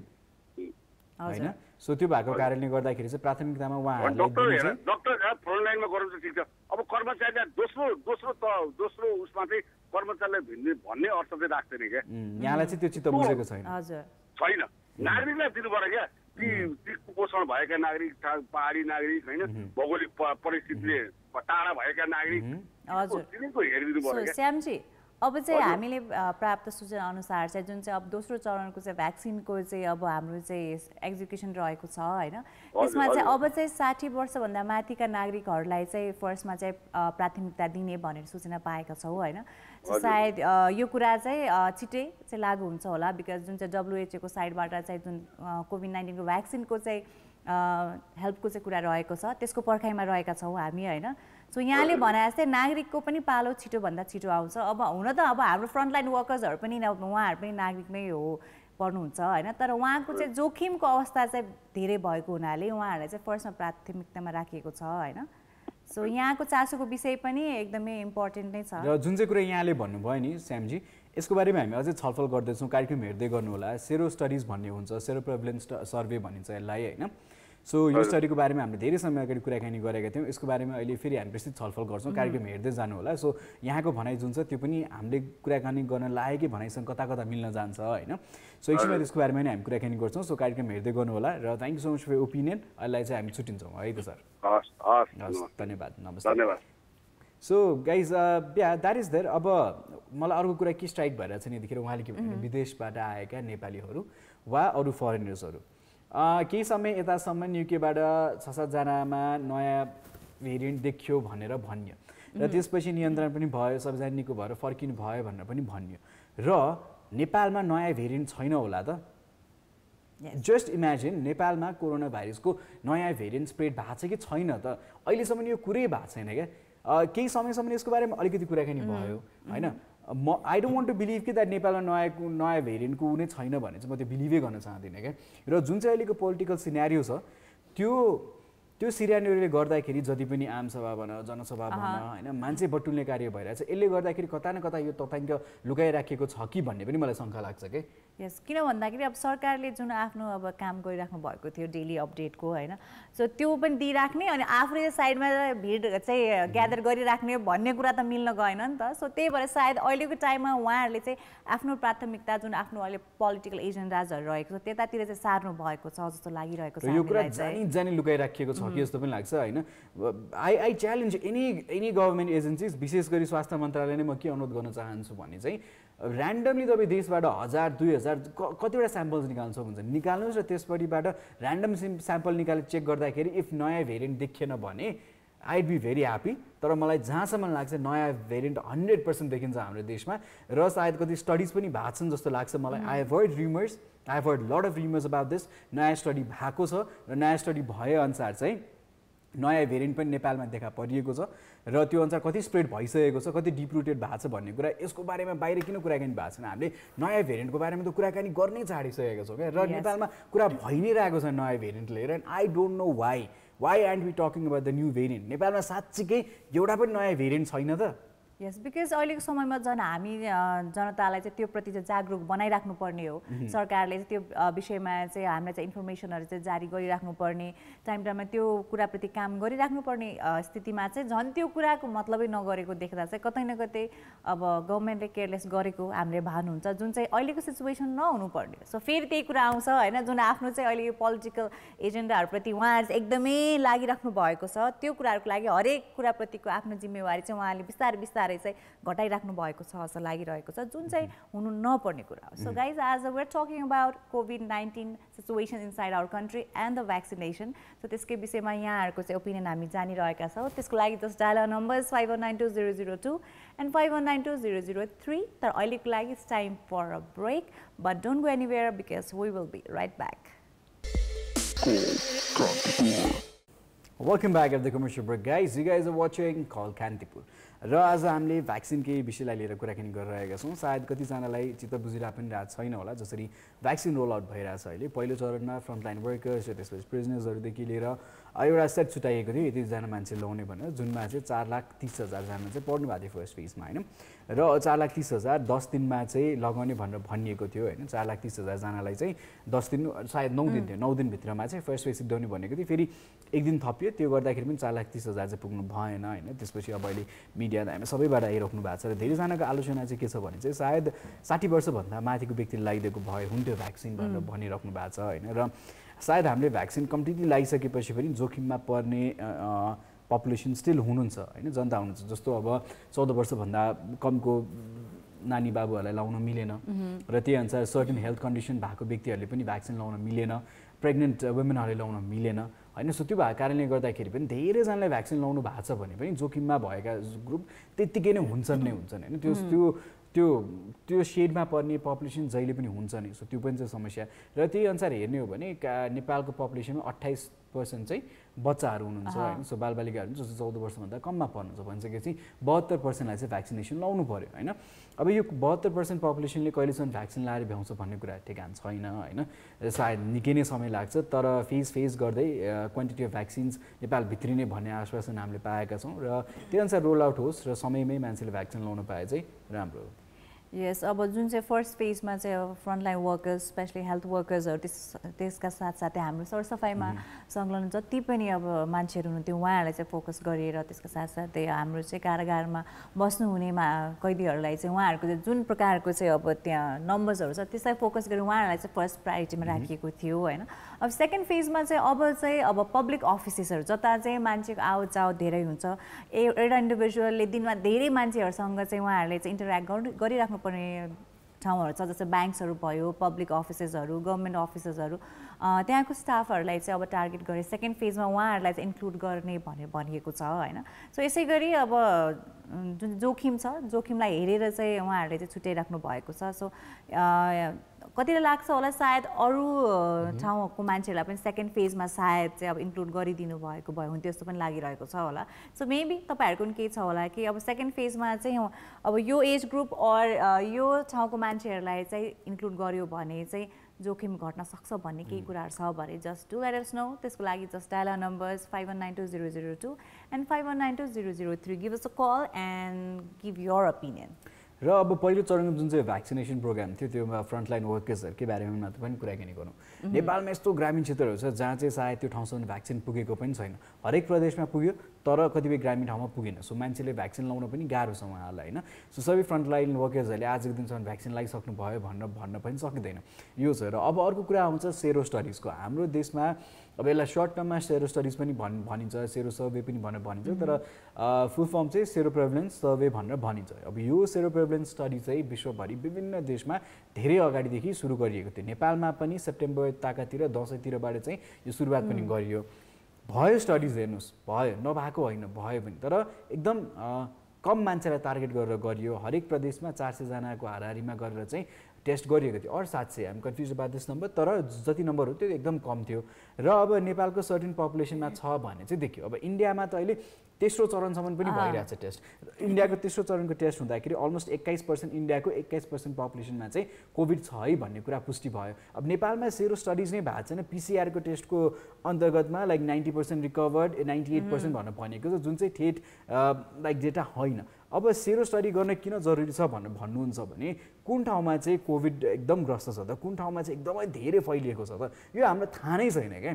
होइन सो त्यो भएको कारणले गर्दाखेरि चाहिँ प्राथमिकतामा उहाँहरूले डक्टर फ्रन्ट लाइनमा चाहिँ ठिक छ अब कर्मचारी दोस्रो दोस्रो त दोस्रो उसमा चाहिँ कर्मचारीलाई भिन्ने भन्ने अर्थ चाहिँ राख्दैन क्या यहाँलाई चाहिँ त्यो चित्त बुझेको छैन छैन नागरिकलाई पऱ्यो क्या ती ती कुपोषण भएका नागरिक पहाडी नागरिक होइन भौगोलिक परिस्थितिले टाढा भएका नागरिक हेरिदिनु पर्यो अब चाहिँ हामीले प्राप्त सूचना अनुसार चाहिँ जुन चाहिँ अब दोस्रो चरणको चाहिँ भ्याक्सिनको चाहिँ अब हाम्रो चाहिँ एजुकेसन रहेको छ होइन त्यसमा चाहिँ अब चाहिँ साठी वर्षभन्दा माथिका नागरिकहरूलाई चाहिँ फर्स्टमा चाहिँ प्राथमिकता दिने भनेर सूचना पाएका छौँ होइन सायद यो कुरा चाहिँ छिटै चाहिँ लागु हुन्छ होला बिकज जुन चाहिँ डब्लुएचओको साइडबाट चाहिँ जुन कोभिड नाइन्टिनको भ्याक्सिनको चाहिँ हेल्पको चाहिँ कुरा रहेको छ त्यसको पर्खाइमा रहेका छौँ हामी होइन सो यहाँले भने जस्तै नागरिकको पनि पालो छिटोभन्दा छिटो आउँछ अब हुन त अब हाम्रो फ्रन्टलाइन वर्कर्सहरू पनि उहाँहरू पनि नागरिकमै हो पर्नुहुन्छ होइन तर उहाँको चाहिँ जोखिमको अवस्था चाहिँ धेरै भएको हुनाले उहाँहरूलाई चाहिँ फर्स्टमा प्राथमिकतामा राखिएको छ होइन सो यहाँको चासोको विषय पनि एकदमै इम्पोर्टेन्ट नै छ र जुन चाहिँ कुरा यहाँले भन्नुभयो नि श्यामजी यसको बारेमा हामी अझै छलफल गर्दैछौँ कार्यक्रम हेर्दै गर्नु होला सेरो स्टडिज भन्ने हुन्छ सेरो प्रेभलेन्स सर्वे भनिन्छ यसलाई होइन सो यो स्टडीको बारेमा हामीले धेरै समय अगाडि कुराकानी गरेका थियौँ यसको बारेमा अहिले फेरि हामी विस्तृत छलफल गर्छौँ कार्यक्रम हेर्दै जानु होला सो यहाँको भनाइ जुन छ त्यो पनि हामीले कुराकानी गर्न लागेकै भनाइसँग कता कता मिल्न जान्छ होइन सो एकछिन त्यसको बारेमा नै हामी कुराकानी गर्छौँ सो कार्यक्रम हेर्दै गर्नु होला र thank you so much for opinion अहिले चाहिँ हामी छुट्टिन्छौँ है त सर हस् धन्यवाद नमस्ते सो गाइज बिहा द्याट इज देयर अब मलाई अर्को कुरा के स्ट्राइक भइरहेको छ नि यतिखेर उहाँले के भन्नु विदेशबाट आएका नेपालीहरू वा अरू फरेनर्सहरू केही समय यतासम्म युकेबाट छ सातजनामा नयाँ भेरिएन्ट देखियो भनेर भनियो र त्यसपछि नियन्त्रण पनि भयो सबैजना निको भएर फर्किनु भयो भनेर पनि भनियो र नेपालमा नयाँ भेरिएन्ट छैन होला त जस्ट इमेजिन नेपालमा कोरोना भाइरसको नयाँ भेरिएन्ट स्प्रेड भएको छ कि छैन त अहिलेसम्म यो कुरै भएको छैन क्या केही समयसम्म यसको बारेमा अलिकति कुराकानी भयो होइन म I don't want to believe कि द्याट नेपालमा नयाँ नयाँ भेरिएन्टको नै छैन भने चाहिँ म त्यो बिलिभै गर्न चाहदिनँ क्या र जुन चाहिँ अहिलेको पोलिटिकल सिनेरियो छ त्यो त्यो सिरियानीहरूले गर्दाखेरि जति पनि आमसभा भन जनसभा भन होइन मान्छे बटुल्ने कार्य भइरहेछ यसले गर्दाखेरि कता न कता यो तथ्याङ्क लुकाइराखेको छ कि भन्ने पनि मलाई शङ्का लाग्छ कि यस किन भन्दाखेरि अब सरकारले जुन आफ्नो अब काम गरिराख्नु भएको थियो डेली अपडेटको होइन सो त्यो पनि दिइराख्ने अनि आफूले साइडमा भिड चाहिँ ग्यादर गरिराख्ने भन्ने कुरा त मिल्न गएन नि त सो त्यही भएर सायद अहिलेको टाइममा उहाँहरूले चाहिँ आफ्नो प्राथमिकता जुन आफ्नो अहिले पोलिटिकल एजेन्डाजहरू रहेको छ त्यतातिर चाहिँ सार्नु भएको छ जस्तो लागिरहेको छ यो कुरा जानी जानी लुकाइराखिएको छ कि जस्तो पनि लाग्छ होइन I I challenge any any government agencies विशेष गरी स्वास्थ्य मन्त्रालय नै म के अनुरोध गर्न चाहन्छु भने चाहिँ ऱ्यान्डमली तपाईँ देशबाट हजार दुई हजार कतिवटा स्याम्पल्स निकाल्छ हुन्छ निकाल्नुहोस् र त्यसपट्टिबाट ऱ्यान्डम सिम् स्याम्पल निकालेर चेक गर्दाखेरि इफ नयाँ भेरिएन्ट देखिएन भने आइड बी भेरी ह्याप्पी तर मलाई जहाँसम्म लाग्छ नयाँ भेरिएन्ट हन्ड्रेड पर्सेन्ट देखिन्छ हाम्रो देशमा र सायद कति स्टडिज पनि भएको छन् जस्तो लाग्छ मलाई I avoid rumours I have heard lot of rumours about this नयाँ स्टडी भएको छ र नयाँ स्टडी भएअनुसार चाहिँ नयाँ भेरिएन्ट पनि नेपालमा देखा परिएको छ र त्यो अनुसार कति स्प्रेड भइसकेको छ कति डिप्रुटेड भएको छ भन्ने कुरा यसको बारेमा बाहिर किन कुराकानी भएको छैन हामीले नयाँ भेरिएन्टको बारेमा त कुराकानी गर्नै चाडिसकेको छौँ क्या र नेपालमा कुरा भइ नै रहेको छ नयाँ भेरिएन्ट र I don't know why why and be talking about the new variant नेपालमा साँच्चीकै एउटा पनि नयाँ भेरिएन्ट छैन त यस बिकज अहिलेको समयमा झन् हामी जनतालाई चाहिँ त्यो प्रति चाहिँ जागरुक बनाइराख्नुपर्ने हो mm-hmm. सरकारले चाहिँ त्यो विषयमा चाहिँ हामीलाई चाहिँ इन्फर्मेसनहरू चाहिँ जारी गरिराख्नुपर्ने टाइम टाइममा त्यो कुराप्रति काम गरिराख्नुपर्ने स्थितिमा चाहिँ झन् त्यो कुराको मतलबै नगरेको देख्दा चाहिँ कतै न कतै अब गभर्मेन्टले केयरलेस गरेको हामीले भान हुन्छ जुन चाहिँ अहिलेको सिचुएसन नहुनुपर्ने सो फेरि त्यही कुरा आउँछ होइन जुन आफ्नो चाहिँ अहिले यो पोलिटिकल एजेन्डाहरूप्रति उहाँ एकदमै लागिराख्नु भएको छ त्यो कुराहरूको लागि हरेक कुराप्रतिको आफ्नो जिम्मेवारी चाहिँ उहाँले बिस्तारै बिस्तारै बारे चाहिँ घटाइराख्नु भएको छ जस्तो लागिरहेको छ जुन चाहिँ हुनु नपर्ने कुरा हो so guys as a were talking about COVID nineteen situation inside our country and the vaccination so त्यसकै विषयमा यहाँहरूको चाहिँ ओपिनियन हामी जानिरहेका छौँ त्यसको लागि just dial number five one nine two zero zero two and five one nine two zero zero three तर अहिलेको लागि it's time for a break but don't go anywhere because we will be right back Welcome back at the commercial break, guys. You guys are watching Call Kantipur. र आज हामीले भ्याक्सिनकै विषयलाई लिएर कुराकानी गरिरहेका छौँ सायद कतिजनालाई चित्त बुझिरहेको पनि रहेको छैन होला जसरी भ्याक्सिन रोल आउट भइरहेछ अहिले पहिलो चरणमा फ्रन्टलाइन वर्कर्स त्यसपछि प्रिजनर्सहरूदेखि लिएर एउटा सेट छुट्याइएको थियो यतिजना मान्छे लगाउने भनेर जुनमा चाहिँ चार लाख तिस हजारजना चाहिँ पढ्नु भएको थियो फर्स्ट फेजमा होइन र चार लाख तिस हजार दस दिनमा चाहिँ लगाउने भनेर भनिएको थियो होइन चार लाख तिस हजारजनालाई चाहिँ दस दिन सायद नौ दिन थियो नौ दिनभित्रमा चाहिँ फर्स्ट फेज सिद्धाउने भनेको थियो फेरि एक दिन थपियो त्यो गर्दाखेरि पनि चार लाख तिस हजार चाहिँ पुग्नु भएन होइन त्यसपछि अब अहिले मिडिया हामी सबैबाट आइरहनु भएको छ र धेरैजनाको आलोचना चाहिँ के छ भने चाहिँ सायद साठी वर्षभन्दा माथिको व्यक्तिले लगाइदिएको भए हुन्थ्यो भ्याक्सिन भनेर भनिराख्नु भएको छ होइन र सायद हामीले भ्याक्सिन कम्प्लिटली लगाइसकेपछि पनि जोखिममा पर्ने पपुलेसन स्टिल हुनुहुन्छ होइन जनता हुनुहुन्छ जस्तो अब चौध वर्षभन्दा कमको नानी बाबुहरूलाई लाउन मिलेन र त्यही अनुसार सर्टन हेल्थ कन्डिसन भएको व्यक्तिहरूले पनि भ्याक्सिन लाउन मिलेन प्रेग्नेन्ट वुमेनहरूले लाउन मिलेन होइन सो त्यो भएको कारणले गर्दाखेरि पनि धेरैजनाले भ्याक्सिन लाउनु भएको छ भने पनि जोखिममा भएका ग्रुप त्यत्तिकै नै हुन्छन् नै हुन्छन् होइन त्यो त्यो त्यो त्यो सेडमा पर्ने पपुलेसन जहिले पनि हुन्छ नि सो त्यो पनि चाहिँ समस्या र त्यही अनुसार हेर्ने हो भने नेपालको पपुलेसनमा अट्ठाइस पर्सेन्ट चाहिँ बच्चाहरू हुनुहुन्छ होइन सो बालबालिकाहरू जो चाहिँ चौध वर्षभन्दा कममा पर्नुहुन्छ भनिसकेपछि बहत्तर पर्सेन्टलाई चाहिँ भ्याक्सिनेसन लाउनु पऱ्यो होइन अब यो बहत्तर पर्सेन्ट पपुलेसनले कहिलेसम्म भ्याक्सिन लाएर भ्याउँछ भन्ने कुरा ठेगान छैन होइन सायद निकै नै समय लाग्छ तर फेज फेज गर्दै क्वान्टिटी अफ भ्याक्सिन्स नेपाल नै भन्ने आश्वासन हामीले पाएका छौँ र त्यही अनुसार रोल आउट होस् र समयमै मान्छेले भ्याक्सिन लाउनु पाए चाहिँ राम्रो हो यस अब जुन चाहिँ फर्स्ट फेजमा चाहिँ अब फ्रन्टलाइन वर्कर्स स्पेसली हेल्थ वर्कर्सहरू त्यस त्यसका साथसाथै हाम्रो सरसफाइमा संलग्न जति पनि अब मान्छेहरू हुनुहुन्थ्यो उहाँहरूलाई चाहिँ फोकस गरेर त्यसका साथसाथै हाम्रो चाहिँ कारागारमा बस्नुहुनेमा कैदीहरूलाई चाहिँ उहाँहरूको चाहिँ जुन प्रकारको चाहिँ अब त्यहाँ नम्बर्सहरू छ त्यसलाई फोकस गरेर उहाँहरूलाई चाहिँ फर्स्ट प्रायोरिटीमा राखिएको थियो होइन अब सेकेन्ड फेजमा चाहिँ अब चाहिँ अब पब्लिक अफिसेसहरू जता चाहिँ मान्छेको आवत जावत धेरै हुन्छ ए एउटा इन्डिभिजुअलले दिनमा धेरै मान्छेहरूसँग चाहिँ उहाँहरूले चाहिँ इन्टरेक्ट गरिराख्नुपर्ने ठाउँहरू छ जस्तै ब्याङ्क्सहरू भयो पब्लिक अफिसेसहरू गभर्मेन्ट अफिसेसहरू त्यहाँको स्टाफहरूलाई चाहिँ अब टार्गेट गरे सेकेन्ड फेजमा उहाँहरूलाई चाहिँ इन्क्लुड गर्ने भनेर भनिएको छ होइन सो यसै गरी अब जुन जोखिम छ जोखिमलाई हेरेर चाहिँ उहाँहरूले चाहिँ छुट्याइराख्नु भएको छ सो कतिले लाग्छ होला सायद अरू ठाउँको मान्छेहरूलाई पनि सेकेन्ड फेजमा सायद चाहिँ अब इन्क्लुड गरिदिनु भएको भयो हुन्थ्यो जस्तो पनि लागिरहेको छ होला सो मेबी तपाईँहरूको पनि केही छ होला कि अब सेकेन्ड फेजमा चाहिँ अब यो एज ग्रुप अर यो ठाउँको मान्छेहरूलाई चाहिँ इन्क्लुड गर्यो भने चाहिँ जोखिम घट्न सक्छ भन्ने केही कुराहरू छ भने जस्ट टु एडल्स नो त्यसको लागि just dial numbers five one nine two zero zero two and five one nine two zero zero three give us a call and give your opinion र अब पहिलो चरणको जुन चाहिँ भ्याक्सिनेसन प्रोग्राम थियो त्योमा फ्रन्टलाइन वर्कर्सहरूकै बारेमा मात्र पनि कुराकानी गरौँ नेपालमा यस्तो ग्रामीण क्षेत्रहरू छ जहाँ चाहिँ सायद त्यो ठाउँसम्म भ्याक्सिन पुगेको पनि छैन हरेक प्रदेशमा पुग्यो तर कतिपय ग्रामीण ठाउँमा पुगेन सो मान्छेले भ्याक्सिन लाउन पनि गाह्रो छ उहाँहरूलाई होइन सो सबै फ्रन्टलाइन वर्कर्सहरूले आजको दिनसम्म भ्याक्सिन लगाइसक्नु भयो भनेर भन्न पनि सकिँदैन यो छ र अब अर्को कुरा आउँछ सेरो स्टडिजको हाम्रो देशमा अब यसलाई सर्ट टर्ममा सेरो स्टडिज पनि भन् भनिन्छ सेरो सर्वे पनि भनेर भनिन्छ तर फुल फर्म चाहिँ सेरो प्रेभलेन्स सर्वे भनेर भनिन्छ अब यो सेरो प्रेभलेन्स स्टडी चाहिँ विश्वभरि विभिन्न देशमा धेरै अगाडिदेखि सुरु गरिएको थियो नेपालमा पनि सेप्टेम्बर ताकातिर दसैँतिरबाट चाहिँ यो सुरुवात पनि गरियो भयो स्टडिज हेर्नुहोस् भयो नभएको होइन भयो भने तर एकदम कम मान्छेलाई टार्गेट गरेर गरियो हरेक प्रदेशमा चार सयजनाको हारिमा गरेर चाहिँ टेस्ट गरिएको थियो अरू सात सय I'm confuse about this number तर जति नम्बर हो त्यो एकदम कम थियो र अब नेपालको सर्टिन पपुलेसनमा छ भने चाहिँ देखियो अब इन्डियामा त अहिले तेस्रो चरणसम्म पनि भइरहेछ टेस्ट इन्डियाको तेस्रो चरणको टेस्ट हुँदाखेरि अलमोस्ट एक्काइस पर्सेन्ट इन्डियाको एक्काइस पर्सेन्ट पपुलेसनमा चाहिँ कोभिड छ है भन्ने कुरा पुष्टि भयो अब नेपालमा सेरो स्टडिज नै भएको छैन पिसिआरको टेस्टको अन्तर्गतमा like ninety percent recovered ninety eight percent भनेर भनेको छ जुन चाहिँ थेट लाइक डेटा होइन अब सेरो स्टडी गर्न किन जरुरी छ भनेर भन्नुहुन्छ भने कुन ठाउँमा चाहिँ कोभिड एकदम ग्रस्त छ त कुन ठाउँमा चाहिँ एकदमै धेरै फैलिएको छ त यो हाम्रो थाहा नै छैन क्या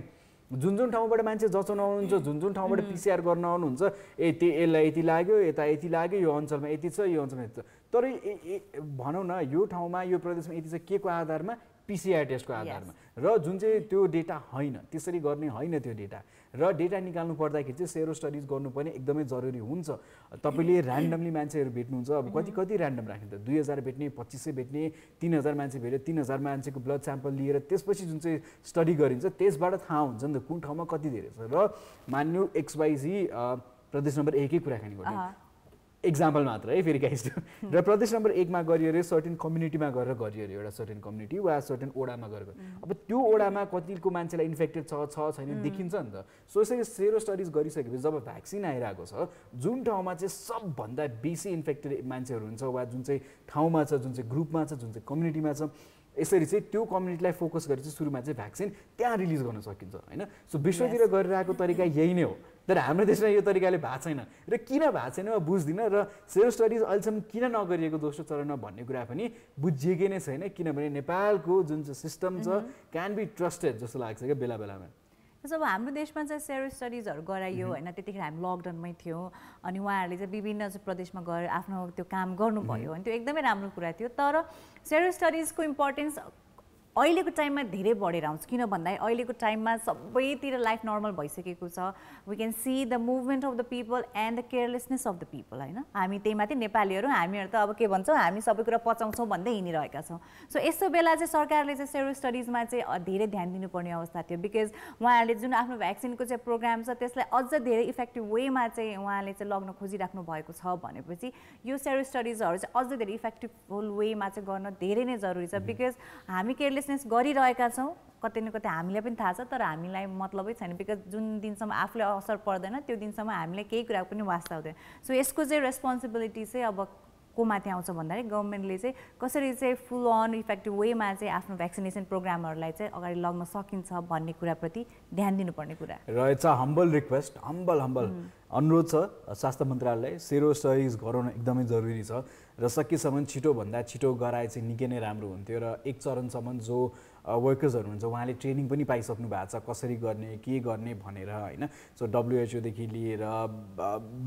जुन जुन ठाउँबाट मान्छे जचाउन आउनुहुन्छ जुन जुन ठाउँबाट पिसिआर गर्न आउनुहुन्छ ए त्यो यसलाई यति लाग्यो यता यति लाग्यो यो अञ्चलमा यति छ यो अञ्चलमा यति छ तर भनौँ न यो ठाउँमा यो प्रदेशमा यति छ के को आधारमा पिसिआर टेस्टको आधारमा र जुन चाहिँ त्यो डेटा होइन त्यसरी गर्ने होइन त्यो डेटा र डेटा निकाल्नु पर्दाखेरि चाहिँ सेरो स्टडिज गर्नु पनि एकदमै जरुरी हुन्छ तपाईँले ऱ्यान्डमली mm-hmm. मान्छेहरू भेट्नुहुन्छ अब कति mm-hmm. कति ऱ्यान्डम राख्ने त दुई हजार भेट्ने पच्चिस सय भेट्ने तिन हजार मान्छे भेट्यो तिन हजार मान्छेको ब्लड स्याम्पल लिएर त्यसपछि जुन चाहिँ स्टडी गरिन्छ त्यसबाट थाहा हुन्छ नि त कुन ठाउँमा कति धेरै छ र मान्यु एक्सवाइजी प्रदेश नम्बर एकै कुराकानी गर्ने इक्जाम्पल मात्र है फेरि गाइस र प्रदेश नम्बर एकमा गरियो अरे सर्टेन कम्युनिटीमा गरेर गरियो अरे एउटा सर्टेन कम्युनिटी वा सर्टेन ओडामा गरेर अब त्यो ओडामा कतिको मान्छेलाई इन्फेक्टेड छ छ छैन देखिन्छ नि त सो यसरी सेरो स्टडिज गरिसकेपछि जब भ्याक्सिन आइरहेको छ जुन ठाउँमा चाहिँ सबभन्दा बेसी इन्फेक्टेड मान्छेहरू हुन्छ वा जुन चाहिँ ठाउँमा छ जुन चाहिँ ग्रुपमा छ जुन चाहिँ कम्युनिटीमा छ यसरी चाहिँ त्यो कम्युनिटीलाई फोकस गरेर चाहिँ सुरुमा चाहिँ भ्याक्सिन त्यहाँ रिलिज गर्न सकिन्छ होइन सो विश्वतिर गरिरहेको तरिका यही नै हो तर हाम्रो देशमा यो तरिकाले भएको छैन र किन भएको छैन बुझ्दिनँ र सेल्फ स्टडिज अहिलेसम्म किन नगरिएको दोस्रो चरणमा भन्ने कुरा पनि बुझिएकै नै छैन किनभने नेपालको जुन चाहिँ सिस्टम छ क्यान बी ट्रस्टेड जस्तो लाग्छ क्या बेला बेलामा जस्तो अब हाम्रो देशमा चाहिँ सेरो स्टडिजहरू गराइयो होइन त्यतिखेर हामी लकडाउनमै थियौँ अनि उहाँहरूले चाहिँ विभिन्न प्रदेशमा गएर आफ्नो त्यो काम गर्नुभयो अनि त्यो एकदमै राम्रो कुरा थियो तर सेरो स्टडिजको इम्पोर्टेन्स अहिलेको टाइममा धेरै बढेर आउँछ किन भन्दा अहिलेको टाइममा सबैतिर लाइफ नर्मल भइसकेको छ we can see the movement of the people and the carelessness of the people होइन हामी त्यही माथि नेपालीहरू हामीहरू त अब के भन्छौँ हामी सबै कुरा पचाउँछौँ भन्दै हिँडिरहेका छौँ सो यस्तो बेला चाहिँ सरकारले चाहिँ सेरो स्टडिजमा चाहिँ धेरै ध्यान दिनुपर्ने अवस्था थियो बिकज उहाँहरूले जुन आफ्नो भ्याक्सिनको चाहिँ प्रोग्राम छ त्यसलाई अझ धेरै इफेक्टिभ वेमा चाहिँ उहाँले चाहिँ लग्न खोजिराख्नु भएको छ भनेपछि यो सेरो स्टडिजहरू चाहिँ अझ धेरै इफेक्टिभ वेमा चाहिँ गर्न धेरै नै जरुरी छ बिकज mm-hmm. हामी केयरलेस केयरलेसनेस गरिरहेका छौँ कतै न कतै हामीलाई पनि थाहा छ तर हामीलाई मतलबै छैन बिकज जुन दिनसम्म आफूले असर पर्दैन त्यो दिनसम्म हामीलाई केही कुराको पनि वास्ता हुँदैन सो यसको चाहिँ रेस्पोन्सिबिलिटी चाहिँ अब को माथि आउँछ भन्दाखेरि गभर्मेन्टले चाहिँ कसरी चाहिँ फुल अन इफेक्टिभ वेमा चाहिँ आफ्नो भ्याक्सिनेसन प्रोग्रामहरूलाई चाहिँ अगाडि लग्न सकिन्छ भन्ने कुराप्रति ध्यान दिनुपर्ने कुरा रहेछ हम्बल रिक्वेस्ट हम्बल हम्बल अनुरोध छ स्वास्थ्य मन्त्रालय सेरो सहयोग गराउन एकदमै जरुरी छ र सकेसम्म छिटोभन्दा छिटो गराए चाहिँ निकै नै राम्रो हुन्थ्यो र एक चरणसम्म जो वर्कर्सहरू हुन्छ उहाँले ट्रेनिङ पनि पाइसक्नु भएको छ कसरी गर्ने के गर्ने भनेर होइन सो डब्लुएचओदेखि लिएर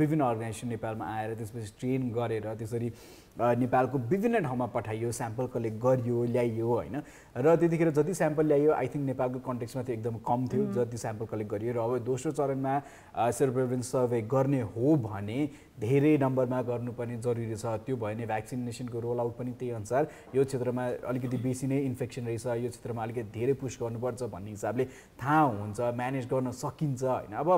विभिन्न अर्गनाइजेसन नेपालमा आएर त्यसपछि ट्रेन गरेर त्यसरी नेपालको विभिन्न ठाउँमा पठाइयो स्याम्पल कलेक्ट गरियो ल्याइयो होइन र त्यतिखेर जति स्याम्पल ल्याइयो आई थिङ्क नेपालको कन्टेक्समा त्यो एकदम कम थियो जति स्याम्पल कलेक्ट गरियो र अब दोस्रो चरणमा सेरोप्रेभेन्स सर्भे सर्वे गर्ने हो भने धेरै नम्बरमा गर्नुपर्ने जरुरी छ त्यो भयो भने भ्याक्सिनेसनको रोल आउट पनि त्यही अनुसार यो क्षेत्रमा अलिकति बेसी नै इन्फेक्सन रहेछ यो क्षेत्रमा अलिकति धेरै पुस्ट गर्नुपर्छ भन्ने हिसाबले थाहा हुन्छ म्यानेज गर्न सकिन्छ होइन अब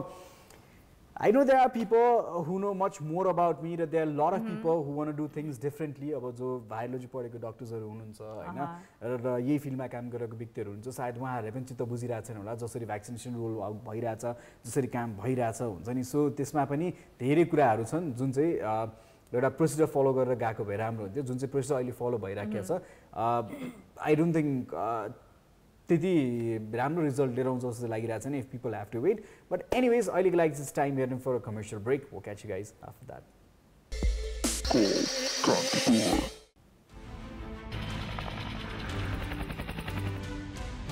I know there are people who know much more about me र there lot of people who want do things differently अब जो भायोलोजी पढेको डक्टर्सहरू हुनुहुन्छ होइन र यही फिल्डमा काम गरेको व्यक्तिहरू हुनुहुन्छ सायद उहाँहरूले पनि चित्त बुझिरहेको छैन होला जसरी भ्याक्सिनेसन रोल भइरहेछ जसरी काम भइरहेछ हुन्छ नि सो त्यसमा पनि धेरै कुराहरू छन् जुन चाहिँ एउटा प्रोसिजर फलो गरेर गएको भए राम्रो हुन्थ्यो जुन चाहिँ प्रोसिजर अहिले फलो भइराखेको छ आई डोन्ट थिङ्क त्यति राम्रो रिजल्ट लिएर आउँछ जस्तो लागिरहेको छैन if people have to wait but anyways अहिलेको लागि इट्स टाइम हेर्नु फर कमर्सियल ब्रेक हो catch guys after that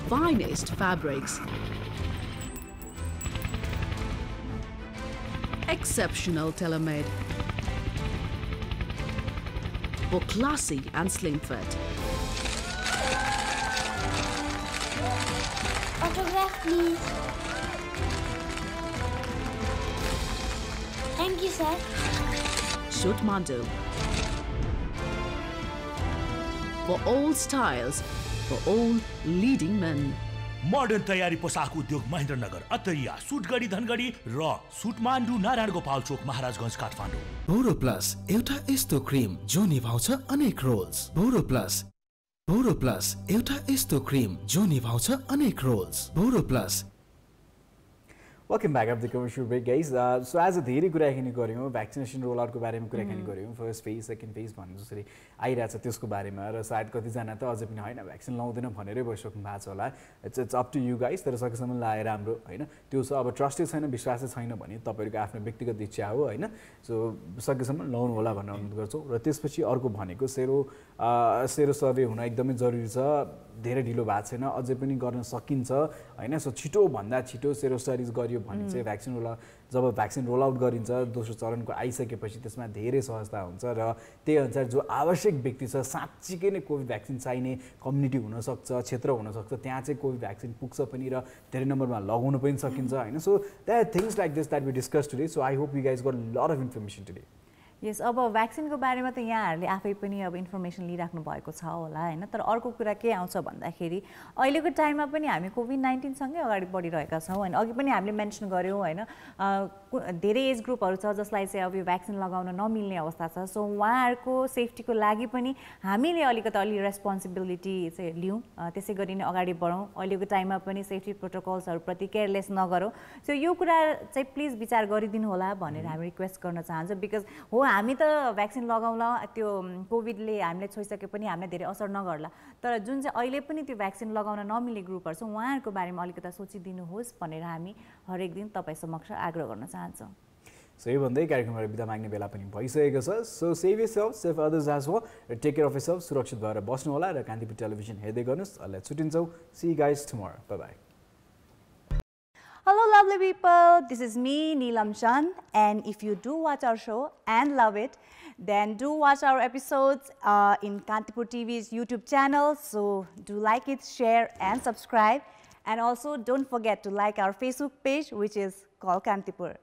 Finest fabrics, exceptional tailor-made for classy and slim fit. autograph, please. Thank you, sir. Shoot Mandu. For all styles, for all leading men. Modern तयारी पोसाक उद्योग महेन्द्रनगर अतरिया सुटगढी धनगढी र सुटमान्डु नारायण गोपाल चोक महाराजगञ्ज काठमाडौँ बोरो प्लस एउटा यस्तो क्रिम जो निभाउँछ अनेक roles BoroPlus BoroPlus एउटा यस्तो क्रिम जो निभाउँछ अनेक roles BoroPlus welcome back of the commercial break guys so आज धेरै कुराकानी गऱ्यौँ भ्याक्सिनेसन रोल आउटको बारेमा कुराकानी mm-hmm. गऱ्यौँ फर्स्ट फेज सेकेन्ड फेज भन्नु जसरी आइरहेछ त्यसको बारेमा र सायद कतिजना त अझ पनि होइन भ्याक्सिन लाउँदैन भनेरै भइसक्नु भएको छ होला it's it's up to you guys तर सकेसम्म लाए राम्रो होइन त्यो छ अब ट्रस्टै छैन विश्वासै छैन भने तपाईँहरूको आफ्नो व्यक्तिगत इच्छा हो होइन सो सकेसम्म लाउनु होला भनेर अनुरोध गर्छौँ र त्यसपछि अर्को भनेको सेरो सेरो सर्वे हुन एकदमै जरुरी छ धेरै ढिलो भएको छैन अझै पनि गर्न सकिन्छ होइन सो छिटोभन्दा छिटो सेरो सर्भिस गरियो भने चाहिँ भ्याक्सिन रोल जब भ्याक्सिन रोल आउट गरिन्छ दोस्रो चरणको आइसकेपछि त्यसमा धेरै सहजता हुन्छ र त्यही अनुसार जो आवश्यक व्यक्ति छ साँच्चीकै नै कोभिड भ्याक्सिन चाहिने कम्युनिटी हुनसक्छ क्षेत्र हुनसक्छ त्यहाँ चाहिँ कोभिड भ्याक्सिन पुग्छ पनि र धेरै नम्बरमा लगाउनु पनि सकिन्छ होइन so that things like this that be discuss today so I hope you guys got lot of information today यस अब भ्याक्सिनको बारेमा त यहाँहरूले आफै पनि अब इन्फर्मेसन लिइराख्नु भएको छ होला होइन तर अर्को कुरा के आउँछ भन्दाखेरि अहिलेको टाइममा पनि हामी कोभिड नाइन्टिनसँगै अगाडि बढिरहेका छौँ होइन अघि पनि हामीले मेन्सन गऱ्यौँ होइन धेरै एज ग्रुपहरू छ जसलाई चाहिँ अब यो भ्याक्सिन लगाउन नमिल्ने अवस्था छ सो उहाँहरूको सेफ्टीको लागि पनि हामीले अलिकति अलि रेस्पोन्सिबिलिटी चाहिँ लिउँ त्यसै गरी नै अगाडि बढौँ अहिलेको टाइममा पनि सेफ्टी प्रोटोकल्सहरूप्रति केयरलेस नगरौँ सो यो कुरा चाहिँ प्लिज विचार गरिदिनु होला भनेर हामी रिक्वेस्ट गर्न चाहन्छौँ बिकज हो हामी त भ्याक्सिन लगाउँला त्यो कोभिडले हामीलाई छोइसके पनि हामीलाई धेरै असर नगर्ला तर जुन चाहिँ अहिले पनि त्यो भ्याक्सिन लगाउन नमिल्ने ग्रुपहरू छ उहाँहरूको बारेमा अलिकति सोचिदिनुहोस् भनेर हामी हरेक दिन तपाईँ समक्ष आग्रह गर्न चाहन्छौँ सो यो भन्दै कार्यक्रमबाट बिदा माग्ने बेला पनि भइसकेको छ so save self safe others एज हो र टेक केयर अफ सेल्फ सुरक्षित भएर बस्नु होला र कान्तिपुर टेलिभिजन हेर्दै गर्नुहोस् अहिले छुट्टिन्छौँ see guys tomorrow bye Hello lovely people, this is me Neelam Chan. and if you do watch our show and love it, then do watch our episodes uh, in Kantipur TV's YouTube channel. So do like it, share and subscribe and also don't forget to like our Facebook page which is called Kantipur.